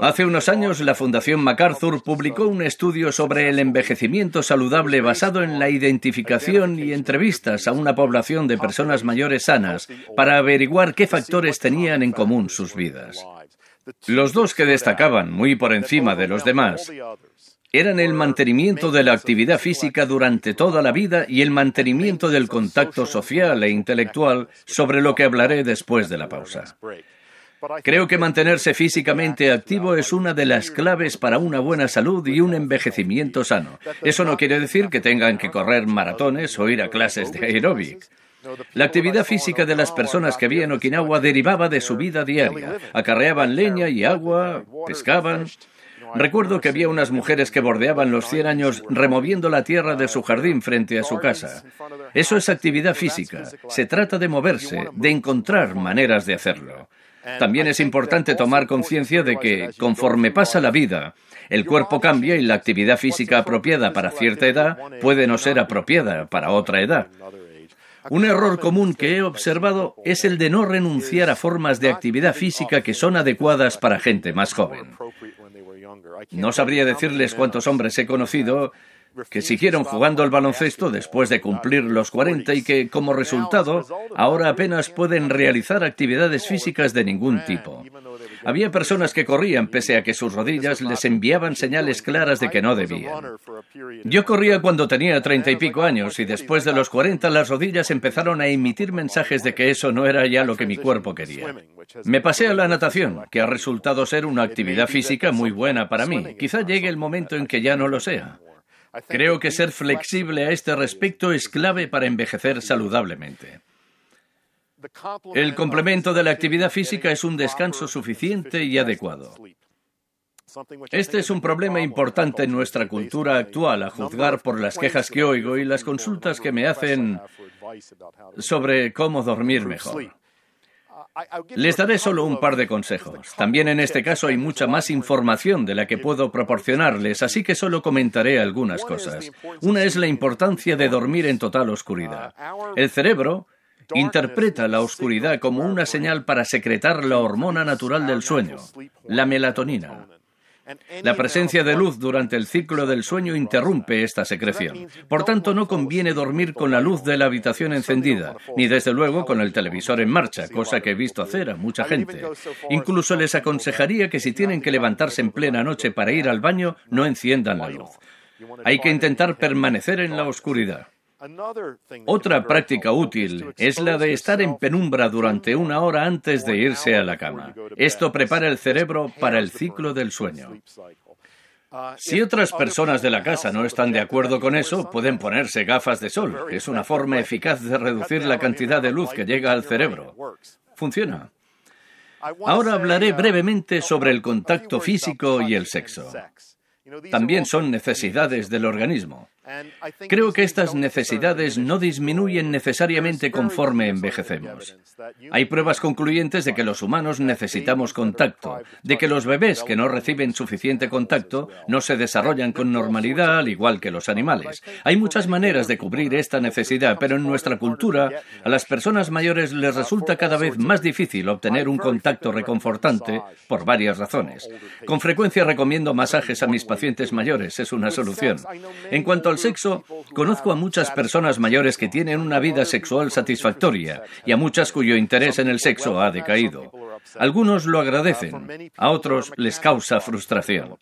Hace unos años, la Fundación MacArthur publicó un estudio sobre el envejecimiento saludable basado en la identificación y entrevistas a una población de personas mayores sanas para averiguar qué factores tenían en común sus vidas. Los dos que destacaban muy por encima de los demás eran el mantenimiento de la actividad física durante toda la vida y el mantenimiento del contacto social e intelectual, sobre lo que hablaré después de la pausa. Creo que mantenerse físicamente activo es una de las claves para una buena salud y un envejecimiento sano. Eso no quiere decir que tengan que correr maratones o ir a clases de aeróbic. La actividad física de las personas que había en Okinawa derivaba de su vida diaria. Acarreaban leña y agua, pescaban, Recuerdo que había unas mujeres que bordeaban los 100 años removiendo la tierra de su jardín frente a su casa. Eso es actividad física. Se trata de moverse, de encontrar maneras de hacerlo. También es importante tomar conciencia de que, conforme pasa la vida, el cuerpo cambia y la actividad física apropiada para cierta edad puede no ser apropiada para otra edad. Un error común que he observado es el de no renunciar a formas de actividad física que son adecuadas para gente más joven. No sabría decirles cuántos hombres he conocido que siguieron jugando al baloncesto después de cumplir los 40 y que, como resultado, ahora apenas pueden realizar actividades físicas de ningún tipo. Había personas que corrían pese a que sus rodillas les enviaban señales claras de que no debían. Yo corría cuando tenía treinta y pico años y después de los 40 las rodillas empezaron a emitir mensajes de que eso no era ya lo que mi cuerpo quería. Me pasé a la natación, que ha resultado ser una actividad física muy buena para mí. Quizá llegue el momento en que ya no lo sea. Creo que ser flexible a este respecto es clave para envejecer saludablemente. El complemento de la actividad física es un descanso suficiente y adecuado. Este es un problema importante en nuestra cultura actual, a juzgar por las quejas que oigo y las consultas que me hacen sobre cómo dormir mejor. Les daré solo un par de consejos. También en este caso hay mucha más información de la que puedo proporcionarles, así que solo comentaré algunas cosas. Una es la importancia de dormir en total oscuridad. El cerebro interpreta la oscuridad como una señal para secretar la hormona natural del sueño, la melatonina. La presencia de luz durante el ciclo del sueño interrumpe esta secreción. Por tanto, no conviene dormir con la luz de la habitación encendida, ni desde luego con el televisor en marcha, cosa que he visto hacer a mucha gente. Incluso les aconsejaría que si tienen que levantarse en plena noche para ir al baño, no enciendan la luz. Hay que intentar permanecer en la oscuridad. Otra práctica útil es la de estar en penumbra durante una hora antes de irse a la cama. Esto prepara el cerebro para el ciclo del sueño. Uh, si otras personas de la casa no están de acuerdo con eso, pueden ponerse gafas de sol. Es una forma eficaz de reducir la cantidad de luz que llega al cerebro. Funciona. Ahora hablaré uh, brevemente sobre el contacto físico y el sexo. También son necesidades del organismo. Creo que estas necesidades no disminuyen necesariamente conforme envejecemos. Hay pruebas concluyentes de que los humanos necesitamos contacto, de que los bebés que no reciben suficiente contacto no se desarrollan con normalidad al igual que los animales. Hay muchas maneras de cubrir esta necesidad, pero en nuestra cultura a las personas mayores les resulta cada vez más difícil obtener un contacto reconfortante por varias razones. Con frecuencia recomiendo masajes a mis pacientes mayores, es una solución. En cuanto sexo, conozco a muchas personas mayores que tienen una vida sexual satisfactoria y a muchas cuyo interés en el sexo ha decaído. Algunos lo agradecen, a otros les causa frustración.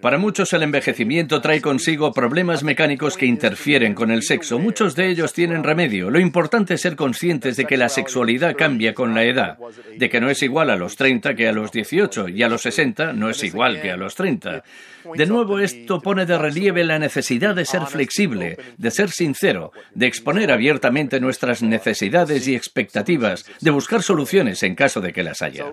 Para muchos el envejecimiento trae consigo problemas mecánicos que interfieren con el sexo. Muchos de ellos tienen remedio. Lo importante es ser conscientes de que la sexualidad cambia con la edad, de que no es igual a los 30 que a los 18 y a los 60 no es igual que a los 30. De nuevo, esto pone de relieve la necesidad de ser flexible, de ser sincero, de exponer abiertamente nuestras necesidades y expectativas, de buscar soluciones en caso de que las haya.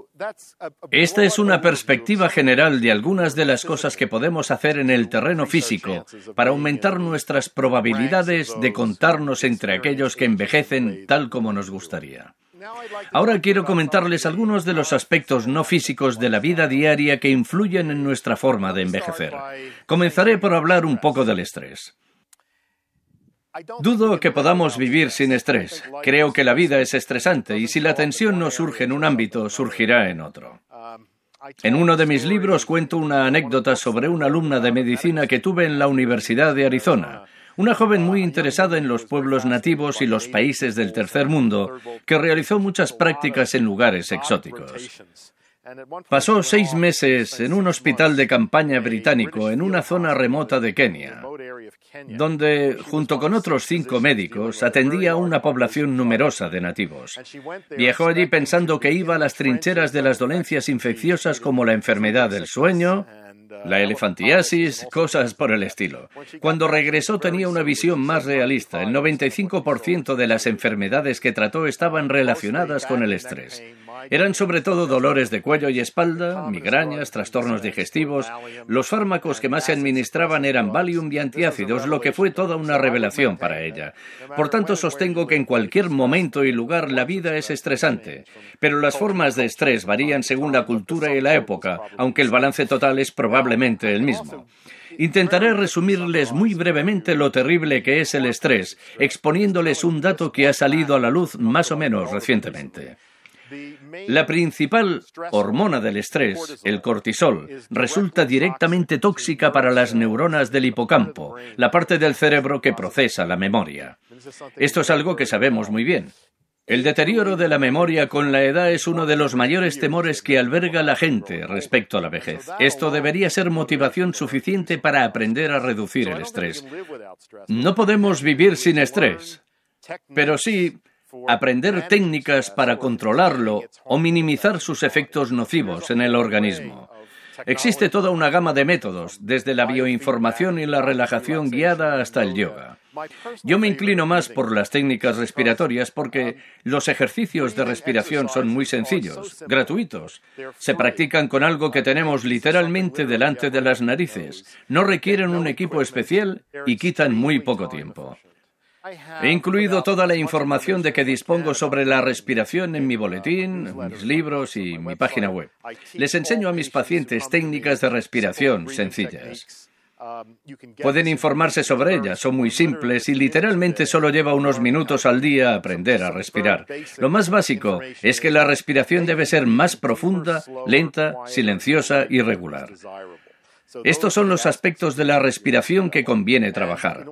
Esta es una perspectiva general de algunas de las cosas que podemos hacer en el terreno físico para aumentar nuestras probabilidades de contarnos entre aquellos que envejecen tal como nos gustaría. Ahora quiero comentarles algunos de los aspectos no físicos de la vida diaria que influyen en nuestra forma de envejecer. Comenzaré por hablar un poco del estrés. Dudo que podamos vivir sin estrés. Creo que la vida es estresante y si la tensión no surge en un ámbito, surgirá en otro. En uno de mis libros cuento una anécdota sobre una alumna de medicina que tuve en la Universidad de Arizona una joven muy interesada en los pueblos nativos y los países del tercer mundo, que realizó muchas prácticas en lugares exóticos. Pasó seis meses en un hospital de campaña británico en una zona remota de Kenia, donde, junto con otros cinco médicos, atendía a una población numerosa de nativos. Viajó allí pensando que iba a las trincheras de las dolencias infecciosas como la enfermedad del sueño, la elefantiasis, cosas por el estilo. Cuando regresó tenía una visión más realista. El 95% de las enfermedades que trató estaban relacionadas con el estrés. Eran sobre todo dolores de cuello y espalda, migrañas, trastornos digestivos. Los fármacos que más se administraban eran Valium y antiácidos, lo que fue toda una revelación para ella. Por tanto, sostengo que en cualquier momento y lugar la vida es estresante, pero las formas de estrés varían según la cultura y la época, aunque el balance total es probable probablemente el mismo. Intentaré resumirles muy brevemente lo terrible que es el estrés, exponiéndoles un dato que ha salido a la luz más o menos recientemente. La principal hormona del estrés, el cortisol, resulta directamente tóxica para las neuronas del hipocampo, la parte del cerebro que procesa la memoria. Esto es algo que sabemos muy bien. El deterioro de la memoria con la edad es uno de los mayores temores que alberga la gente respecto a la vejez. Esto debería ser motivación suficiente para aprender a reducir el estrés. No podemos vivir sin estrés, pero sí aprender técnicas para controlarlo o minimizar sus efectos nocivos en el organismo. Existe toda una gama de métodos, desde la bioinformación y la relajación guiada hasta el yoga. Yo me inclino más por las técnicas respiratorias porque los ejercicios de respiración son muy sencillos, gratuitos. Se practican con algo que tenemos literalmente delante de las narices, no requieren un equipo especial y quitan muy poco tiempo. He incluido toda la información de que dispongo sobre la respiración en mi boletín, mis libros y mi página web. Les enseño a mis pacientes técnicas de respiración sencillas. Pueden informarse sobre ellas, son muy simples y literalmente solo lleva unos minutos al día aprender a respirar. Lo más básico es que la respiración debe ser más profunda, lenta, silenciosa y regular. Estos son los aspectos de la respiración que conviene trabajar.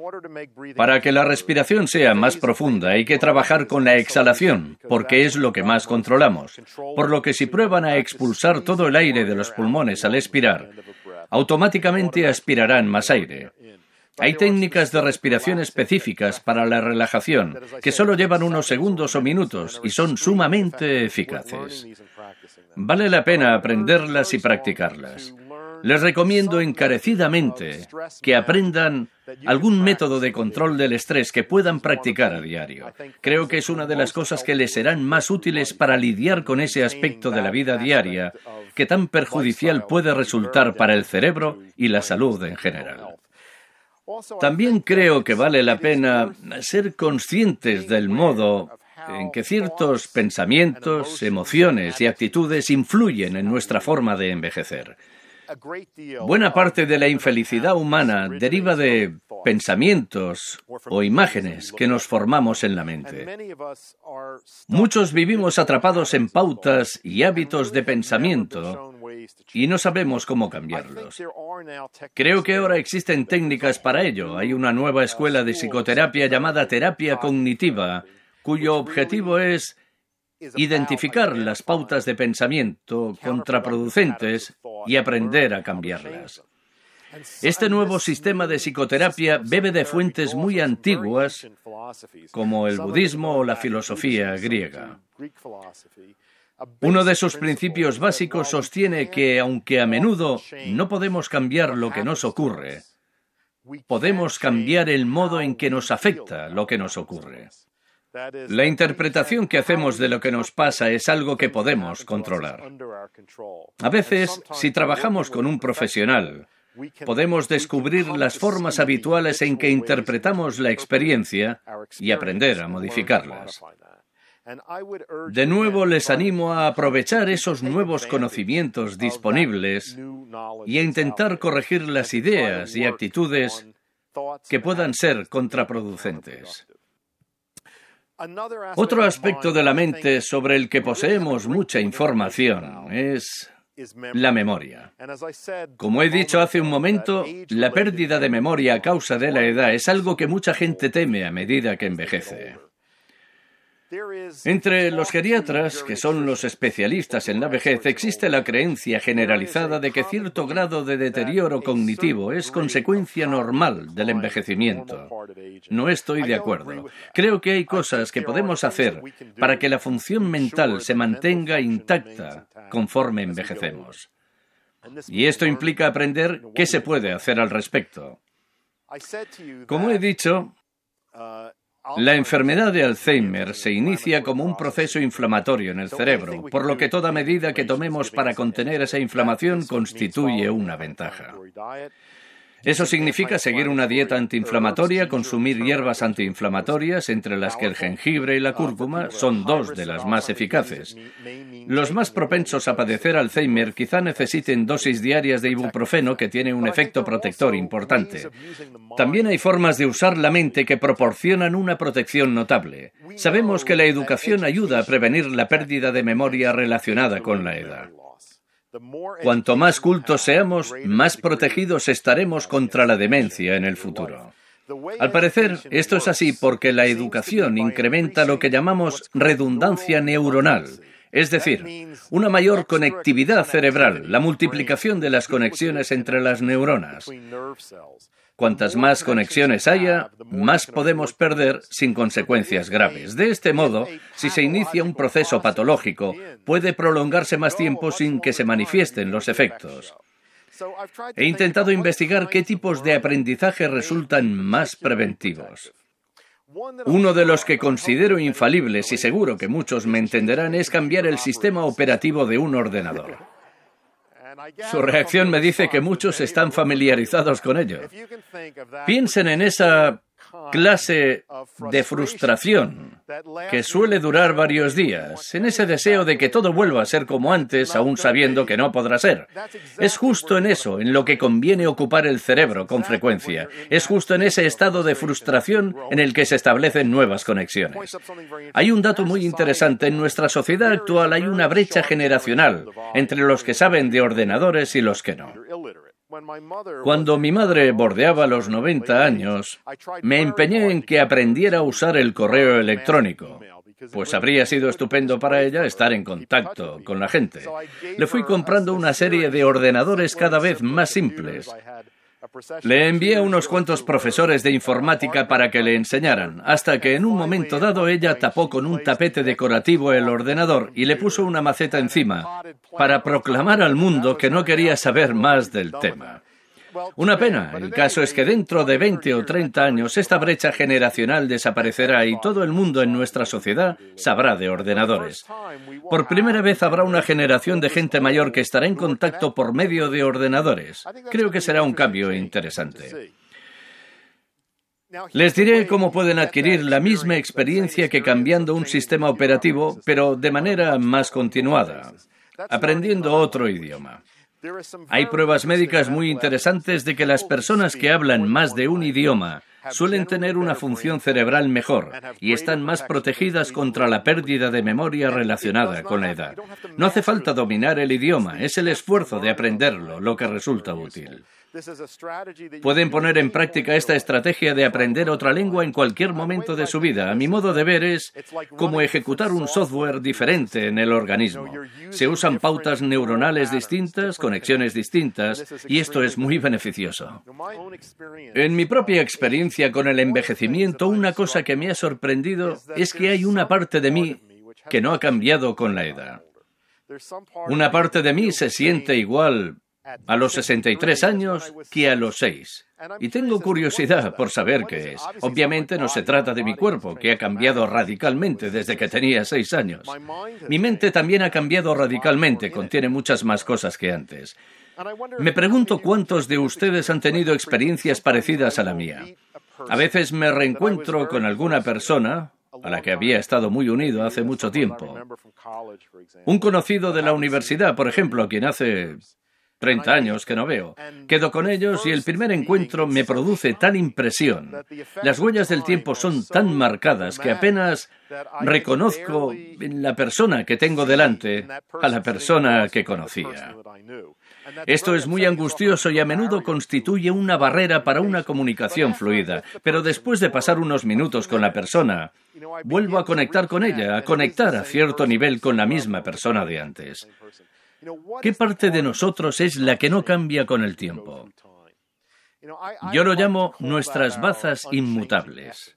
Para que la respiración sea más profunda hay que trabajar con la exhalación, porque es lo que más controlamos. Por lo que si prueban a expulsar todo el aire de los pulmones al expirar, automáticamente aspirarán más aire. Hay técnicas de respiración específicas para la relajación que solo llevan unos segundos o minutos y son sumamente eficaces. Vale la pena aprenderlas y practicarlas. Les recomiendo encarecidamente que aprendan algún método de control del estrés que puedan practicar a diario. Creo que es una de las cosas que les serán más útiles para lidiar con ese aspecto de la vida diaria que tan perjudicial puede resultar para el cerebro y la salud en general. También creo que vale la pena ser conscientes del modo en que ciertos pensamientos, emociones y actitudes influyen en nuestra forma de envejecer. Buena parte de la infelicidad humana deriva de pensamientos o imágenes que nos formamos en la mente. Muchos vivimos atrapados en pautas y hábitos de pensamiento y no sabemos cómo cambiarlos. Creo que ahora existen técnicas para ello. Hay una nueva escuela de psicoterapia llamada terapia cognitiva, cuyo objetivo es identificar las pautas de pensamiento contraproducentes y aprender a cambiarlas. Este nuevo sistema de psicoterapia bebe de fuentes muy antiguas como el budismo o la filosofía griega. Uno de sus principios básicos sostiene que, aunque a menudo no podemos cambiar lo que nos ocurre, podemos cambiar el modo en que nos afecta lo que nos ocurre. La interpretación que hacemos de lo que nos pasa es algo que podemos controlar. A veces, si trabajamos con un profesional, podemos descubrir las formas habituales en que interpretamos la experiencia y aprender a modificarlas. De nuevo les animo a aprovechar esos nuevos conocimientos disponibles y a intentar corregir las ideas y actitudes que puedan ser contraproducentes. Otro aspecto de la mente sobre el que poseemos mucha información es la memoria. Como he dicho hace un uh, momento, la pérdida de memoria a causa de la edad es algo que mucha gente teme a medida que envejece. Entre los geriatras, que son los especialistas en la vejez, existe la creencia generalizada de que cierto grado de deterioro cognitivo es consecuencia normal del envejecimiento. No estoy de acuerdo. Creo que hay cosas que podemos hacer para que la función mental se mantenga intacta conforme envejecemos. Y esto implica aprender qué se puede hacer al respecto. Como he dicho, uh, la enfermedad de Alzheimer se inicia como un proceso inflamatorio en el cerebro, por lo que toda medida que tomemos para contener esa inflamación constituye una ventaja. Eso significa seguir una dieta antiinflamatoria, consumir hierbas antiinflamatorias, entre las que el jengibre y la cúrcuma son dos de las más eficaces. Los más propensos a padecer Alzheimer quizá necesiten dosis diarias de ibuprofeno que tiene un efecto protector importante. También hay formas de usar la mente que proporcionan una protección notable. Sabemos que la educación ayuda a prevenir la pérdida de memoria relacionada con la edad. Cuanto más cultos seamos, más protegidos estaremos contra la demencia en el futuro. Al parecer, esto es así porque la educación incrementa lo que llamamos redundancia neuronal, es decir, una mayor conectividad cerebral, la multiplicación de las conexiones entre las neuronas. Cuantas más conexiones haya, más podemos perder sin consecuencias graves. De este modo, si se inicia un proceso patológico, puede prolongarse más tiempo sin que se manifiesten los efectos. He intentado investigar qué tipos de aprendizaje resultan más preventivos. Uno de los que considero infalibles y seguro que muchos me entenderán es cambiar el sistema operativo de un ordenador. Su reacción me dice que muchos están familiarizados con ello. Piensen en esa clase de frustración que suele durar varios días, en ese deseo de que todo vuelva a ser como antes, aún sabiendo que no podrá ser. Es justo en eso, en lo que conviene ocupar el cerebro con frecuencia. Es justo en ese estado de frustración en el que se establecen nuevas conexiones. Hay un dato muy interesante. En nuestra sociedad actual hay una brecha generacional entre los que saben de ordenadores y los que no. Cuando mi madre bordeaba los 90 años, me empeñé en que aprendiera a usar el correo electrónico, pues habría sido estupendo para ella estar en contacto con la gente. Le fui comprando una serie de ordenadores cada vez más simples, le envié unos cuantos uh, profesores de uh, informática para que le enseñaran, hasta que en un momento dado ella tapó con un tapete decorativo el ordenador y le puso una maceta encima, para proclamar al mundo que no quería saber más del tema. Una pena. El caso es que dentro de 20 o 30 años esta brecha generacional desaparecerá y todo el mundo en nuestra sociedad sabrá de ordenadores. Por primera vez habrá una generación de gente mayor que estará en contacto por medio de ordenadores. Creo que será un cambio interesante. Les diré cómo pueden adquirir la misma experiencia que cambiando un sistema operativo, pero de manera más continuada, aprendiendo otro idioma. Hay pruebas médicas muy interesantes de que las personas que hablan más de un idioma suelen tener una función cerebral mejor y están más protegidas contra la pérdida de memoria relacionada con la edad. No hace falta dominar el idioma, es el esfuerzo de aprenderlo lo que resulta útil. Pueden poner en práctica esta estrategia de aprender otra lengua en cualquier momento de su vida. A mi modo de ver es como ejecutar un software diferente en el organismo. Se usan pautas neuronales distintas, conexiones distintas, y esto es muy beneficioso. En mi propia experiencia con el envejecimiento, una cosa que me ha sorprendido es que hay una parte de mí que no ha cambiado con la edad. Una parte de mí se siente igual, a los 63 años que a los 6. Y tengo curiosidad por saber qué es. Obviamente no se trata de mi cuerpo, que ha cambiado radicalmente desde que tenía 6 años. Mi mente también ha cambiado radicalmente, contiene muchas más cosas que antes. Me pregunto cuántos de ustedes han tenido experiencias parecidas a la mía. A veces me reencuentro con alguna persona, a la que había estado muy unido hace mucho tiempo. Un conocido de la universidad, por ejemplo, a quien hace 30 años que no veo. Quedo con ellos y el primer encuentro me produce tal impresión. Las huellas del tiempo son tan marcadas que apenas reconozco en la persona que tengo delante a la persona que conocía. Esto es muy angustioso y a menudo constituye una barrera para una comunicación fluida, pero después de pasar unos minutos con la persona, vuelvo a conectar con ella, a conectar a cierto nivel con la misma persona de antes. ¿Qué parte de nosotros es la que no cambia con el tiempo? Yo lo llamo nuestras bazas inmutables.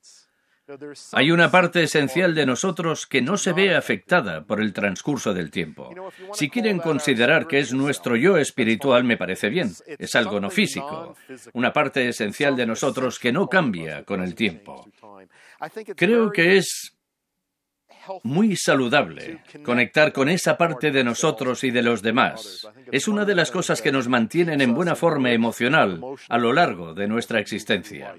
Hay una parte esencial de nosotros que no se ve afectada por el transcurso del tiempo. Si quieren considerar que es nuestro yo espiritual, me parece bien. Es algo no físico. Una parte esencial de nosotros que no cambia con el tiempo. Creo que es muy saludable conectar con esa parte de nosotros y de los demás. Es una de las cosas que nos mantienen en buena forma emocional a lo largo de nuestra existencia.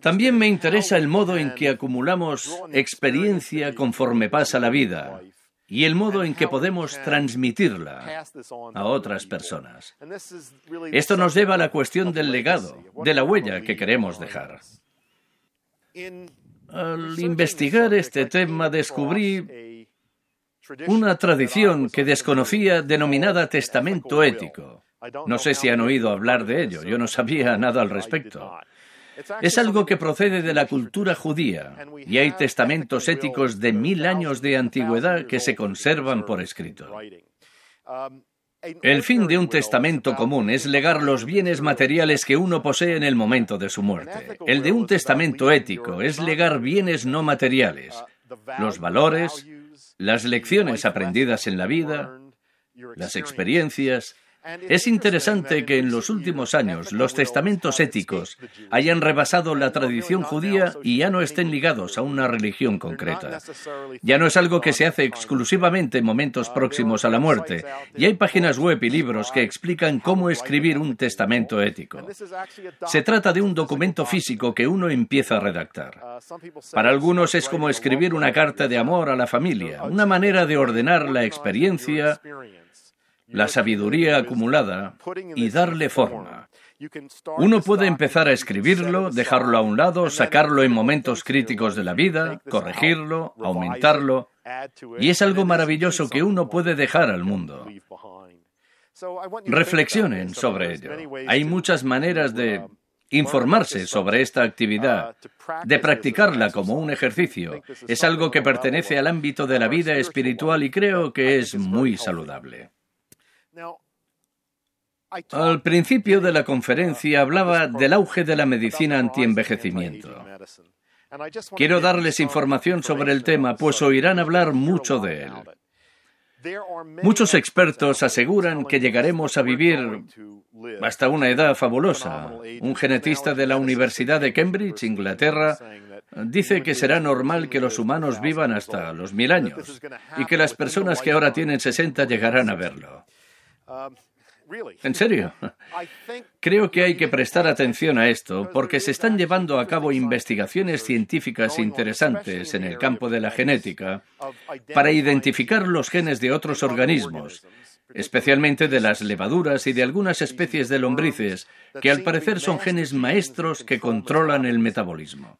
También me interesa el modo en que acumulamos experiencia conforme pasa la vida y el modo en que podemos transmitirla a otras personas. Esto nos lleva a la cuestión del legado, de la huella que queremos dejar al pues investigar este tema descubrí una tradición que desconocía denominada testamento ético. No sé si han oído hablar de ello, yo no sabía nada al respecto. Es algo que procede de la cultura judía y hay testamentos éticos de mil años de antigüedad que se conservan por escrito. El fin de un testamento común es legar los bienes materiales que uno posee en el momento de su muerte. El de un testamento ético es legar bienes no materiales, los valores, las lecciones aprendidas en la vida, las experiencias, es interesante que en los últimos años los testamentos éticos hayan rebasado la tradición judía y ya no estén ligados a una religión concreta. Ya no es algo que se hace exclusivamente en momentos próximos a la muerte, y hay páginas web y libros que explican cómo escribir un testamento ético. Se trata de un documento físico que uno empieza a redactar. Para algunos es como escribir una carta de amor a la familia, una manera de ordenar la experiencia la sabiduría acumulada y darle forma. Uno puede empezar a escribirlo, dejarlo a un lado, sacarlo en momentos críticos de la vida, corregirlo, aumentarlo, y es algo maravilloso que uno puede dejar al mundo. Reflexionen sobre ello. Hay muchas maneras de informarse sobre esta actividad, de practicarla como un ejercicio. Es algo que pertenece al ámbito de la vida espiritual y creo que es muy saludable. Al principio de la uh, conferencia hablaba del auge de la medicina antienvejecimiento. Quiero darles información sobre el tema, pues oirán hablar mucho de él. Muchos expertos aseguran que llegaremos a vivir hasta una edad fabulosa. Un genetista de la Universidad de Cambridge, Inglaterra, dice que será normal que los humanos vivan hasta los mil años y que las personas que ahora tienen 60 llegarán a verlo. Um, en serio, creo que hay que prestar atención a esto porque se están llevando a cabo investigaciones científicas interesantes en el campo de la genética para identificar los genes de otros organismos, especialmente de las levaduras y de algunas especies de lombrices, que al parecer son genes maestros que controlan el metabolismo.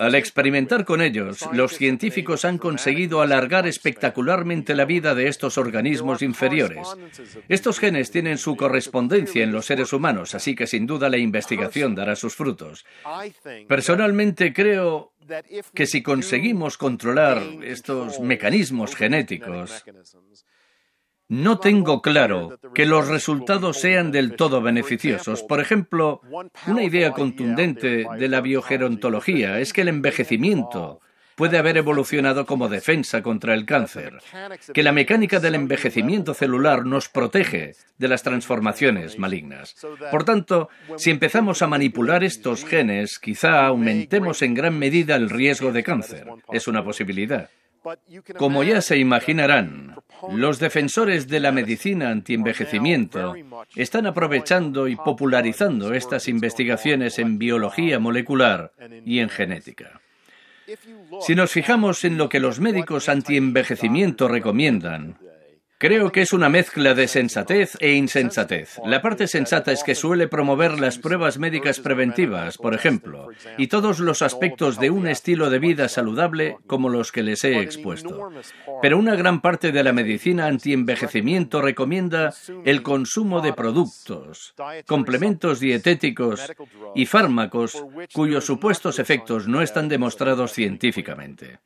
Al experimentar con ellos, los científicos han conseguido alargar espectacularmente la vida de estos organismos inferiores. Estos genes tienen su correspondencia en los seres humanos, así que sin duda la investigación dará sus frutos. Personalmente creo que si conseguimos controlar estos mecanismos genéticos, no tengo claro que los resultados sean del todo beneficiosos. Por ejemplo, una idea contundente de la biogerontología es que el envejecimiento puede haber evolucionado como defensa contra el cáncer, que la mecánica del envejecimiento celular nos protege de las transformaciones malignas. Por tanto, si empezamos a manipular estos genes, quizá aumentemos en gran medida el riesgo de cáncer. Es una posibilidad. Como ya se imaginarán, los defensores de la medicina antienvejecimiento están aprovechando y popularizando estas investigaciones en biología molecular y en genética. Si nos fijamos en lo que los médicos antienvejecimiento recomiendan, Creo que es una mezcla de sensatez e insensatez. La parte sensata es que suele promover las pruebas médicas preventivas, por ejemplo, y todos los aspectos de un estilo de vida saludable como los que les he expuesto. Pero una gran parte de la medicina antienvejecimiento recomienda el consumo de productos, complementos dietéticos y fármacos cuyos supuestos efectos no están demostrados científicamente.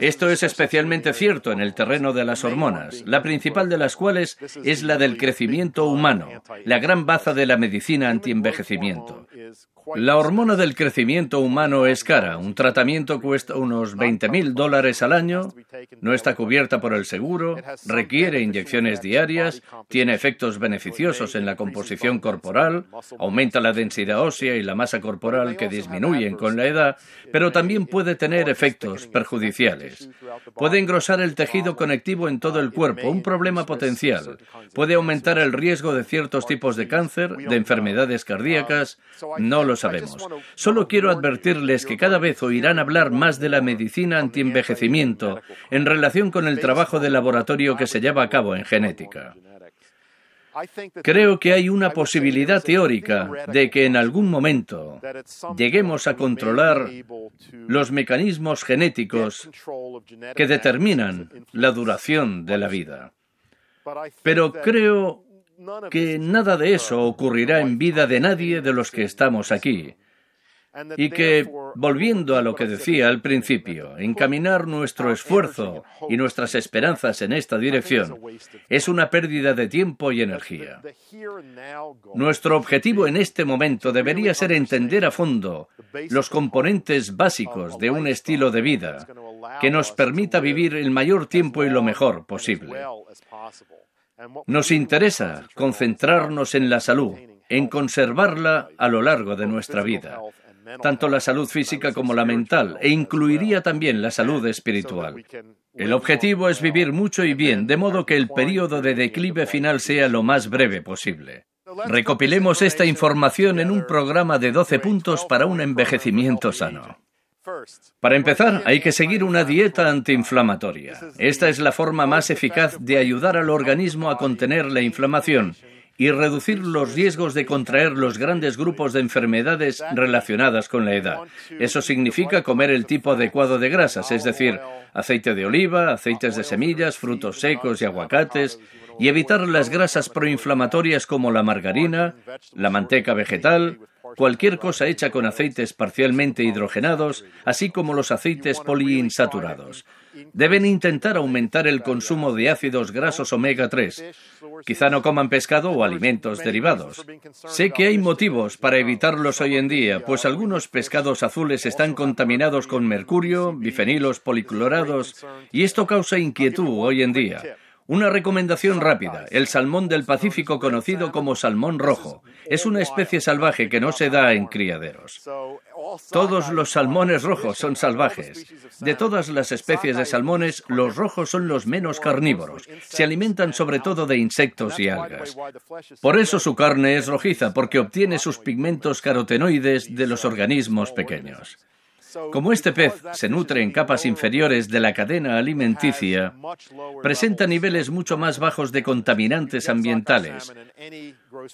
Esto es especialmente cierto en el terreno de las hormonas, la principal de las cuales es la del crecimiento humano, la gran baza de la medicina antienvejecimiento. La hormona del crecimiento humano es cara. Un tratamiento cuesta unos 20.000 mil dólares al año, no está cubierta por el seguro, requiere inyecciones diarias, tiene efectos beneficiosos en la composición corporal, aumenta la densidad ósea y la masa corporal que disminuyen con la edad, pero también puede tener efectos perjudiciales. Puede engrosar el tejido conectivo en todo el cuerpo, un problema potencial. Puede aumentar el riesgo de ciertos tipos de cáncer, de enfermedades cardíacas, no lo sabemos. Solo quiero advertirles que cada vez oirán hablar más de la medicina antienvejecimiento en relación con el trabajo de laboratorio que se lleva a cabo en genética. Creo que hay una posibilidad teórica de que en algún momento lleguemos a controlar los mecanismos genéticos que determinan la duración de la vida. Pero creo que nada de eso ocurrirá en vida de nadie de los que estamos aquí. Y que, volviendo a lo que decía al principio, encaminar nuestro esfuerzo y nuestras esperanzas en esta dirección es una pérdida de tiempo y energía. Nuestro objetivo en este momento debería ser entender a fondo los componentes básicos de un estilo de vida que nos permita vivir el mayor tiempo y lo mejor posible. Nos interesa concentrarnos en la salud, en conservarla a lo largo de nuestra vida, tanto la salud física como la mental, e incluiría también la salud espiritual. El objetivo es vivir mucho y bien, de modo que el periodo de declive final sea lo más breve posible. Recopilemos esta información en un programa de 12 puntos para un envejecimiento sano. Para empezar, hay que seguir una dieta antiinflamatoria. Esta es la forma más eficaz de ayudar al organismo a contener la inflamación y reducir los riesgos de contraer los grandes grupos de enfermedades relacionadas con la edad. Eso significa comer el tipo adecuado de grasas, es decir, aceite de oliva, aceites de semillas, frutos secos y aguacates, y evitar las grasas proinflamatorias como la margarina, la manteca vegetal, cualquier cosa hecha con aceites parcialmente hidrogenados, así como los aceites poliinsaturados. Deben intentar aumentar el consumo de ácidos grasos omega 3. Quizá no coman pescado o alimentos derivados. Sé que hay motivos para evitarlos hoy en día, pues algunos pescados azules están contaminados con mercurio, bifenilos policlorados, y esto causa inquietud hoy en día. Una recomendación rápida. El salmón del Pacífico conocido como salmón rojo es una especie salvaje que no se da en criaderos. Todos los salmones rojos son salvajes. De todas las especies de salmones, los rojos son los menos carnívoros. Se alimentan sobre todo de insectos y algas. Por eso su carne es rojiza, porque obtiene sus pigmentos carotenoides de los organismos pequeños. Como este pez se nutre en capas inferiores de la cadena alimenticia, presenta niveles mucho más bajos de contaminantes ambientales.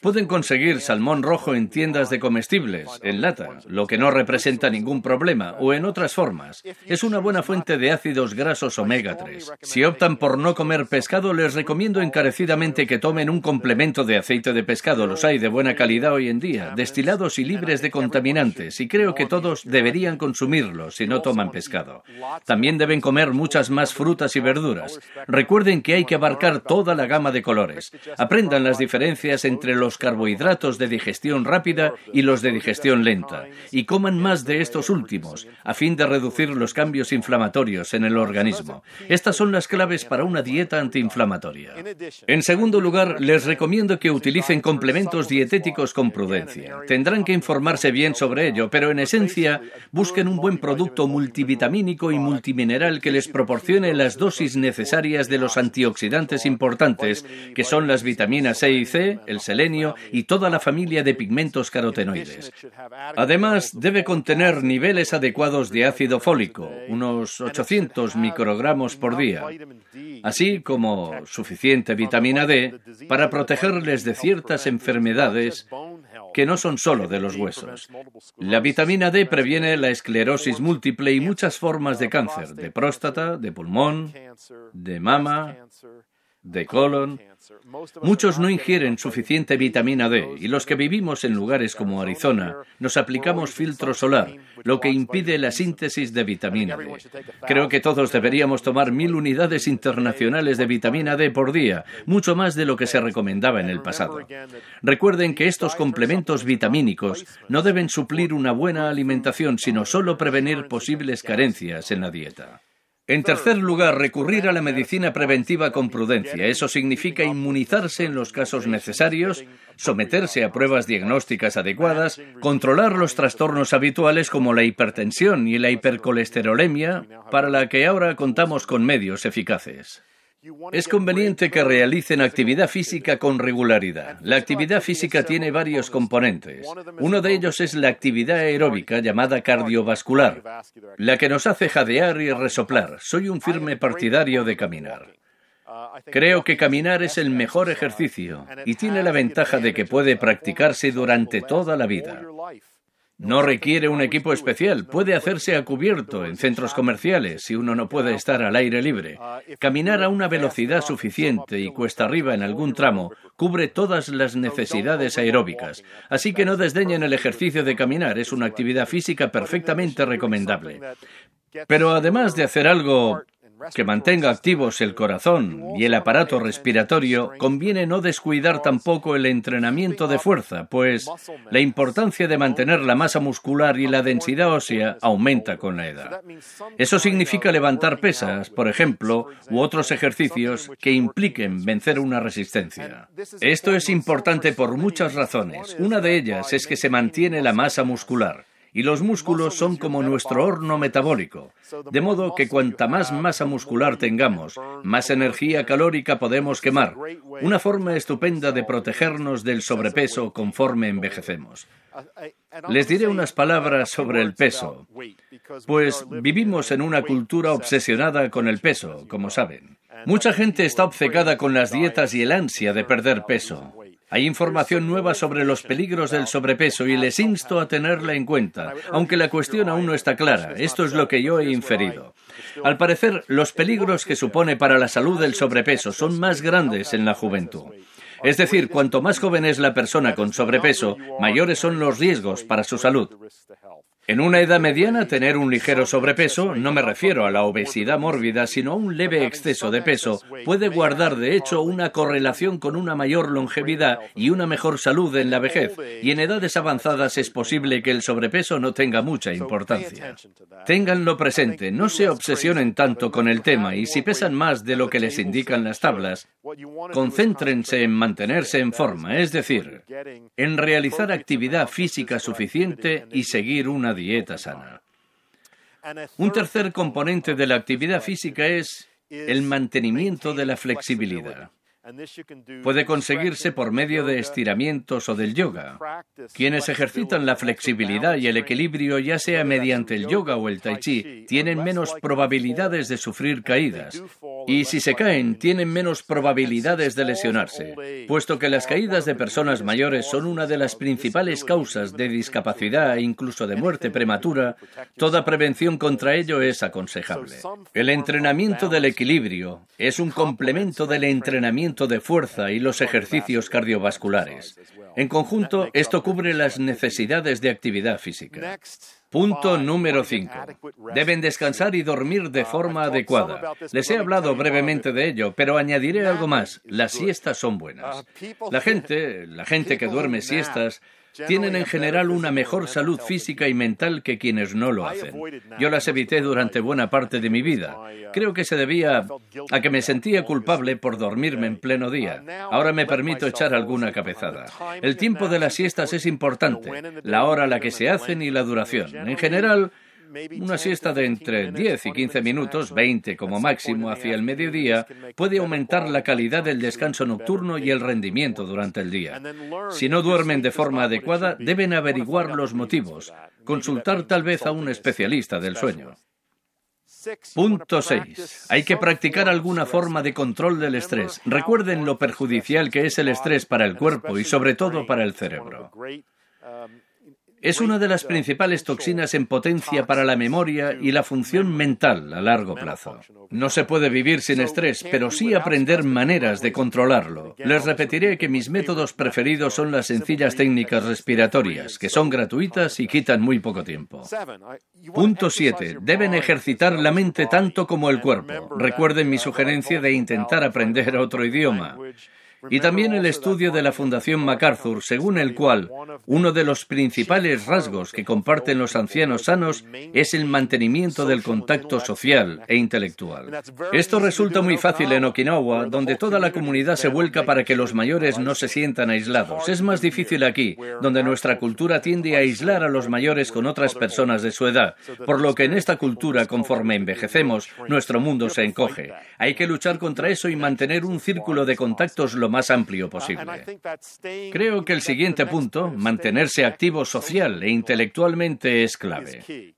Pueden conseguir salmón rojo en tiendas de comestibles, en lata, lo que no representa ningún problema, o en otras formas. Es una buena fuente de ácidos grasos omega 3. Si optan por no comer pescado, les recomiendo encarecidamente que tomen un complemento de aceite de pescado. Los hay de buena calidad hoy en día, destilados y libres de contaminantes, y creo que todos deberían consumir si no toman pescado. También deben comer muchas más frutas y verduras. Recuerden que hay que abarcar toda la gama de colores. Aprendan las diferencias entre los carbohidratos de digestión rápida y los de digestión lenta. Y coman más de estos últimos, a fin de reducir los cambios inflamatorios en el organismo. Estas son las claves para una dieta antiinflamatoria. En segundo lugar, les recomiendo que utilicen complementos dietéticos con prudencia. Tendrán que informarse bien sobre ello, pero en esencia busquen un buen producto multivitamínico y multimineral que les proporcione las dosis necesarias de los antioxidantes importantes, que son las vitaminas C e y C, el selenio y toda la familia de pigmentos carotenoides. Además, debe contener niveles adecuados de ácido fólico, unos 800 microgramos por día, así como suficiente vitamina D para protegerles de ciertas enfermedades que no son solo de los huesos. La vitamina D previene la esclerosis múltiple y muchas formas de cáncer, de próstata, de pulmón, de mama, de colon. Muchos no ingieren suficiente vitamina D y los que vivimos en lugares como Arizona nos aplicamos filtro solar, lo que impide la síntesis de vitamina D. Creo que todos deberíamos tomar mil unidades internacionales de vitamina D por día, mucho más de lo que se recomendaba en el pasado. Recuerden que estos complementos vitamínicos no deben suplir una buena alimentación, sino solo prevenir posibles carencias en la dieta. En tercer lugar, recurrir a la medicina preventiva con prudencia. Eso significa inmunizarse en los casos necesarios, someterse a pruebas diagnósticas adecuadas, controlar los trastornos habituales como la hipertensión y la hipercolesterolemia, para la que ahora contamos con medios eficaces. Es conveniente que realicen actividad física con regularidad. La actividad física tiene varios componentes. Uno de ellos es la actividad aeróbica llamada cardiovascular, la que nos hace jadear y resoplar. Soy un firme partidario de caminar. Creo que caminar es el mejor ejercicio y tiene la ventaja de que puede practicarse durante toda la vida. No requiere un equipo especial, puede hacerse a cubierto en centros comerciales si uno no puede estar al aire libre. Caminar a una velocidad suficiente y cuesta arriba en algún tramo cubre todas las necesidades aeróbicas, así que no desdeñen el ejercicio de caminar, es una actividad física perfectamente recomendable. Pero además de hacer algo que mantenga activos el corazón y el aparato respiratorio, conviene no descuidar tampoco el entrenamiento de fuerza, pues la importancia de mantener la masa muscular y la densidad ósea aumenta con la edad. Eso significa levantar pesas, por ejemplo, u otros ejercicios que impliquen vencer una resistencia. Esto es importante por muchas razones. Una de ellas es que se mantiene la masa muscular y los músculos son como nuestro horno metabólico, de modo que cuanta más masa muscular tengamos, más energía calórica podemos quemar, una forma estupenda de protegernos del sobrepeso conforme envejecemos. Les diré unas palabras sobre el peso, pues vivimos en una cultura obsesionada con el peso, como saben. Mucha gente está obcecada con las dietas y el ansia de perder peso. Hay información nueva sobre los peligros del sobrepeso y les insto a tenerla en cuenta, aunque la cuestión aún no está clara. Esto es lo que yo he inferido. Al parecer, los peligros que supone para la salud el sobrepeso son más grandes en la juventud. Es decir, cuanto más joven es la persona con sobrepeso, mayores son los riesgos para su salud. En una edad mediana, tener un ligero sobrepeso, no me refiero a la obesidad mórbida, sino a un leve exceso de peso, puede guardar de hecho una correlación con una mayor longevidad y una mejor salud en la vejez, y en edades avanzadas es posible que el sobrepeso no tenga mucha importancia. Ténganlo presente, no se obsesionen tanto con el tema y si pesan más de lo que les indican las tablas, concéntrense en mantenerse en forma, es decir, en realizar actividad física suficiente y seguir una dieta sana. Un tercer componente de la actividad física es el mantenimiento de la flexibilidad. Puede conseguirse por medio de estiramientos o del yoga. Quienes ejercitan la flexibilidad y el equilibrio, ya sea mediante el yoga o el tai chi, tienen menos probabilidades de sufrir caídas, y si se caen tienen menos probabilidades de lesionarse, puesto que las caídas de personas mayores son una de las principales causas de discapacidad e incluso de este muerte prematura, toda prevención contra ello es aconsejable. El entrenamiento del equilibrio es un complemento del entrenamiento de fuerza y los ejercicios cardiovasculares. En conjunto, esto cubre las necesidades de actividad física. Punto número 5. Deben descansar y dormir de uh, forma adecuada. Les he hablado brevemente de ello, pero añadiré algo más. Las siestas son buenas. Uh, la gente, la gente que duerme siestas, tienen en general una mejor salud física y mental que quienes no lo hacen. Yo las evité durante buena parte de mi vida. Uh, Creo que se debía a que me sentía culpable por dormirme en pleno día. Ahora me permito echar alguna cabezada. El tiempo de las siestas es importante, la hora a la que se hacen y la duración. En general, una siesta de entre 10 y 15 minutos, 20 como máximo hacia el mediodía, puede aumentar la calidad del descanso nocturno y el rendimiento durante el día. Si no duermen de forma adecuada, deben averiguar los motivos, consultar tal vez a un especialista del sueño. Punto 6. Hay que practicar alguna forma de control del estrés. Recuerden lo perjudicial que es el estrés para el cuerpo y sobre todo para el cerebro. Um, es una de las principales toxinas en potencia para la memoria y la función mental a largo plazo. No se puede vivir sin estrés, pero sí aprender maneras de controlarlo. Les repetiré que mis métodos preferidos son las sencillas técnicas respiratorias, que son gratuitas y quitan muy poco tiempo. Punto 7. Deben ejercitar la mente tanto como el cuerpo. Recuerden mi sugerencia de intentar aprender otro idioma y también el estudio de la Fundación MacArthur, según el cual uno de los principales rasgos que comparten los ancianos sanos es el mantenimiento del contacto social e intelectual. Esto resulta muy fácil en Okinawa, donde toda la comunidad se vuelca para que los mayores no se sientan aislados. Es más difícil aquí, donde nuestra cultura tiende a aislar a los mayores con otras personas de su edad, por lo que en esta cultura, conforme envejecemos, nuestro mundo se encoge. Hay que luchar contra eso y mantener un círculo de contactos lo más amplio posible. Uh, creo que el siguiente punto, mantenerse activo social e intelectualmente, es clave.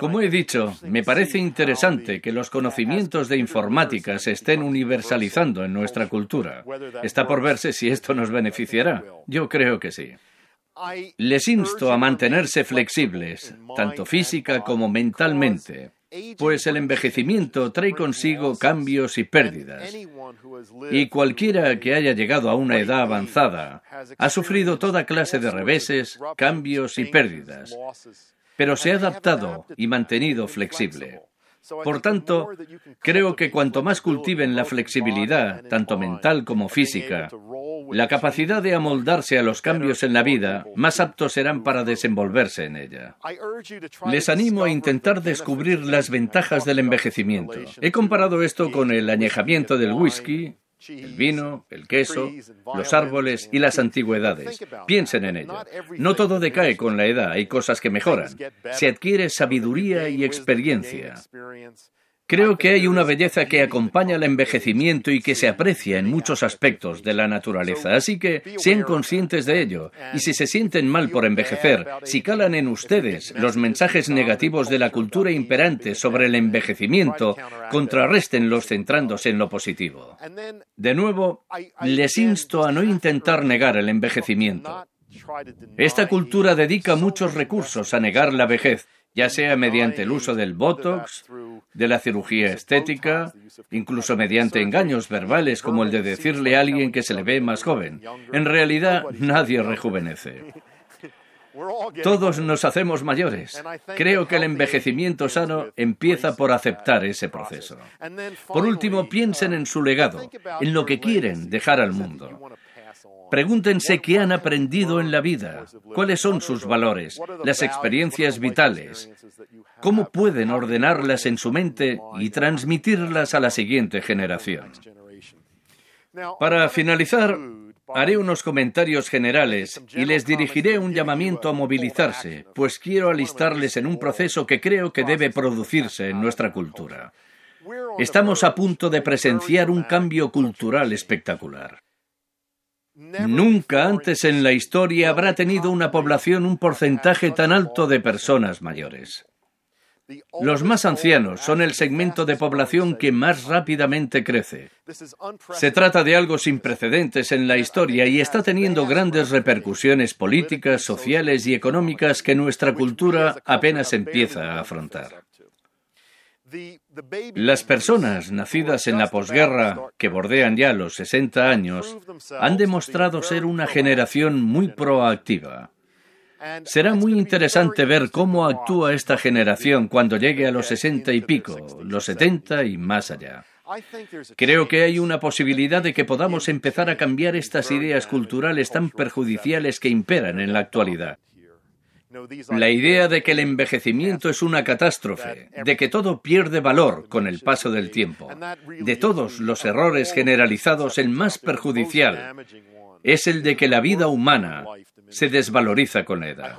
Como he dicho, me parece interesante que los conocimientos de informática se estén universalizando en nuestra cultura. Está por verse si esto nos beneficiará. Yo creo que sí. Les insto a mantenerse flexibles, tanto física como mentalmente, pues el envejecimiento trae consigo cambios y pérdidas. Y cualquiera que haya llegado a una edad avanzada ha sufrido toda clase de reveses, cambios y pérdidas, pero se ha adaptado y mantenido flexible. Por tanto, creo que cuanto más cultiven la flexibilidad, tanto mental como física, la capacidad de amoldarse a los cambios en la vida, más aptos serán para desenvolverse en ella. Les animo a intentar descubrir las ventajas del envejecimiento. He comparado esto con el añejamiento del whisky el vino, el queso, los árboles y las antigüedades. Piensen en ello. No todo decae con la edad, hay cosas que mejoran. Se adquiere sabiduría y experiencia. Creo que hay una belleza que acompaña al envejecimiento y que se aprecia en muchos aspectos de la naturaleza, así que sean conscientes de ello. Y si se sienten mal por envejecer, si calan en ustedes los mensajes negativos de la cultura imperante sobre el envejecimiento, contrarrestenlos centrándose en lo positivo. De nuevo, les insto a no intentar negar el envejecimiento. Esta cultura dedica muchos recursos a negar la vejez ya sea mediante el uso del Botox, de la cirugía estética, incluso mediante engaños verbales como el de decirle a alguien que se le ve más joven. En realidad, nadie rejuvenece. Todos nos hacemos mayores. Creo que el envejecimiento sano empieza por aceptar ese proceso. Por último, piensen en su legado, en lo que quieren dejar al mundo. Pregúntense qué han aprendido en la vida, cuáles son sus valores, las experiencias vitales, cómo pueden ordenarlas en su mente y transmitirlas a la siguiente generación. Para finalizar, haré unos comentarios generales y les dirigiré un llamamiento a movilizarse, pues quiero alistarles en un proceso que creo que debe producirse en nuestra cultura. Estamos a punto de presenciar un cambio cultural espectacular. Nunca antes en la historia habrá tenido una población un porcentaje tan alto de personas mayores. Los más ancianos son el segmento de población que más rápidamente crece. Se trata de algo sin precedentes en la historia y está teniendo grandes repercusiones políticas, sociales y económicas que nuestra cultura apenas empieza a afrontar. Las personas nacidas en la posguerra, que bordean ya los 60 años, han demostrado ser una generación muy proactiva. Será muy interesante ver cómo actúa esta generación cuando llegue a los 60 y pico, los 70 y más allá. Creo que hay una posibilidad de que podamos empezar a cambiar estas ideas culturales tan perjudiciales que imperan en la actualidad. La idea de que el envejecimiento es una catástrofe, de que todo pierde valor con el paso del tiempo, de todos los errores generalizados, el más perjudicial es el de que la vida humana se desvaloriza con edad.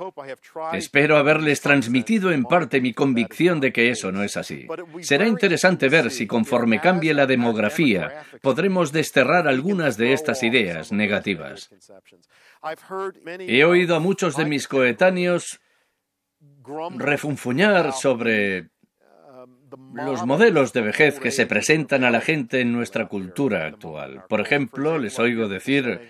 Espero haberles transmitido en parte mi convicción de que eso no es así. Será interesante ver si conforme cambie la demografía podremos desterrar algunas de estas ideas negativas. He oído a muchos de mis coetáneos refunfuñar sobre um, los modelos de vejez que se presentan a la gente en nuestra cultura actual. Por ejemplo, les oigo decir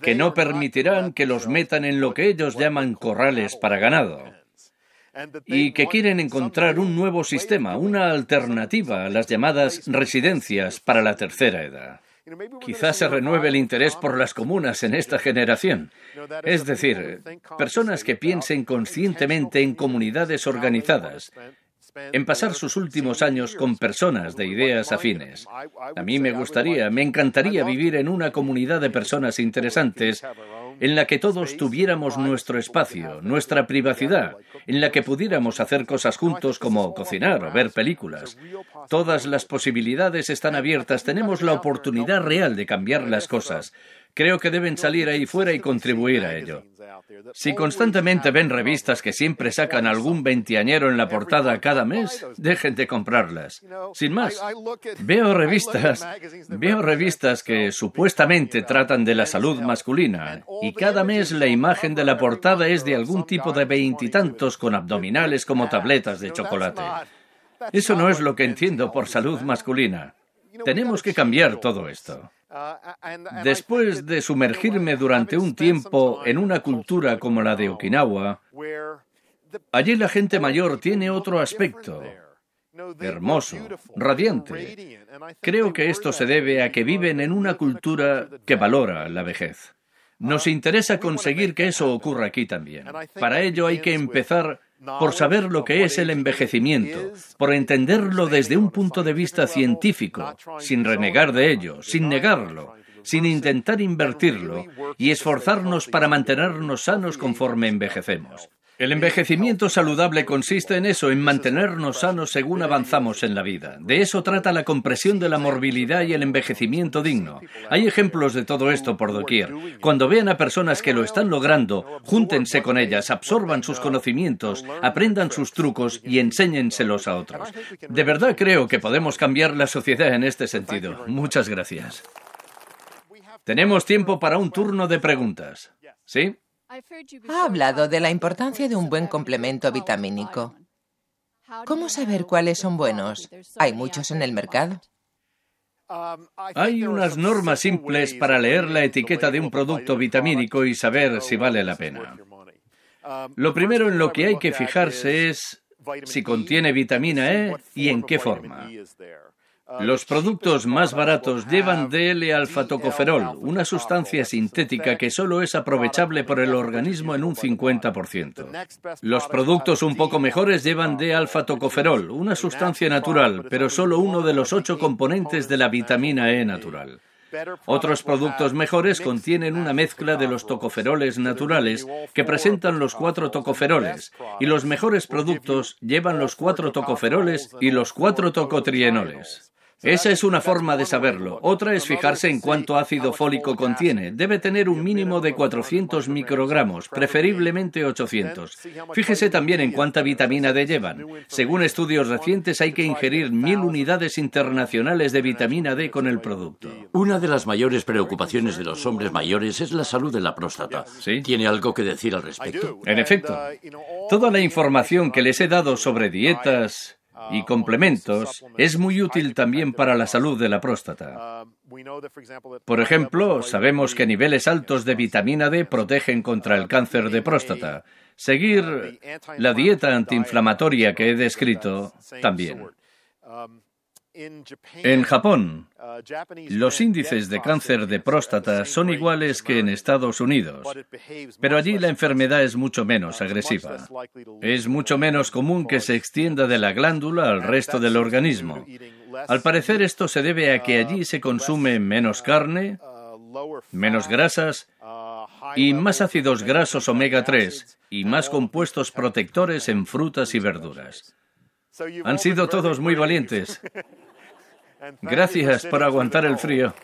que no permitirán que los metan en lo que ellos llaman corrales para ganado y que quieren encontrar un nuevo sistema, una alternativa a las llamadas residencias para la tercera edad. Quizás se renueve el interés por las comunas en esta generación. Es decir, personas que piensen conscientemente en comunidades organizadas, en pasar sus últimos años con personas de ideas afines. A mí me gustaría, me encantaría vivir en una comunidad de personas interesantes en la que todos tuviéramos nuestro espacio, nuestra privacidad, en la que pudiéramos hacer cosas juntos como cocinar o ver películas. Todas las posibilidades están abiertas, tenemos la oportunidad real de cambiar las cosas. Creo que deben salir ahí fuera y contribuir a ello. Si constantemente ven revistas que siempre sacan algún veintiañero en la portada cada mes, dejen de comprarlas. Sin más, veo revistas, veo revistas que supuestamente tratan de la salud masculina y cada mes la imagen de la portada es de algún tipo de veintitantos con abdominales como tabletas de chocolate. Eso no es lo que entiendo por salud masculina. Tenemos que cambiar todo esto. Después de sumergirme durante un tiempo en una cultura como la de Okinawa, allí la gente mayor tiene otro aspecto, hermoso, radiante. Creo que esto se debe a que viven en una cultura que valora la vejez. Nos interesa conseguir que eso ocurra aquí también. Para ello hay que empezar por saber lo que es el envejecimiento, por entenderlo desde un punto de vista científico, sin renegar de ello, sin negarlo, sin intentar invertirlo y esforzarnos para mantenernos sanos conforme envejecemos. El envejecimiento saludable consiste en eso, en mantenernos sanos según avanzamos en la vida. De eso trata la compresión de la morbilidad y el envejecimiento digno. Hay ejemplos de todo esto por doquier. Cuando vean a personas que lo están logrando, júntense con ellas, absorban sus conocimientos, aprendan sus trucos y enséñenselos a otros. De verdad creo que podemos cambiar la sociedad en este sentido. Muchas gracias. Tenemos tiempo para un turno de preguntas. ¿Sí? Ha hablado de la importancia de un buen complemento vitamínico. ¿Cómo saber cuáles son buenos? ¿Hay muchos en el mercado? Hay unas normas simples para leer la etiqueta de un producto vitamínico y saber si vale la pena. Lo primero en lo que hay que fijarse es si contiene vitamina E y en qué forma. Los productos más baratos llevan DL-alfa-tocoferol, una sustancia sintética que solo es aprovechable por el organismo en un 50%. Los productos un poco mejores llevan D-alfa-tocoferol, una sustancia natural, pero solo uno de los ocho componentes de la vitamina E natural. Otros productos mejores contienen una mezcla de los tocoferoles naturales que presentan los cuatro tocoferoles y los mejores productos llevan los cuatro tocoferoles y los cuatro tocotrienoles. Esa es una forma de saberlo. Otra es fijarse en cuánto ácido fólico contiene. Debe tener un mínimo de 400 microgramos, preferiblemente 800. Fíjese también en cuánta vitamina D llevan. Según estudios recientes, hay que ingerir mil unidades internacionales de vitamina D con el producto. Una de las mayores preocupaciones de los hombres mayores es la salud de la próstata. ¿Sí? ¿Tiene algo que decir al respecto? En efecto, toda la información que les he dado sobre dietas, y complementos es muy útil también para la salud de la próstata. Por ejemplo, sabemos que niveles altos de vitamina D protegen contra el cáncer de próstata. Seguir la dieta antiinflamatoria que he descrito también. En Japón, uh, los índices de cáncer de próstata son iguales que en Estados Unidos, pero allí la enfermedad es mucho uh, menos agresiva. Es mucho menos común que se extienda de la glándula al resto del organismo. Al parecer esto se debe a que allí uh, se consume menos carne, menos grasas y más ácidos grasos omega 3 y más compuestos protectores en frutas y verduras. Han sido todos muy valientes. [LAUGHS] Gracias por aguantar el frío.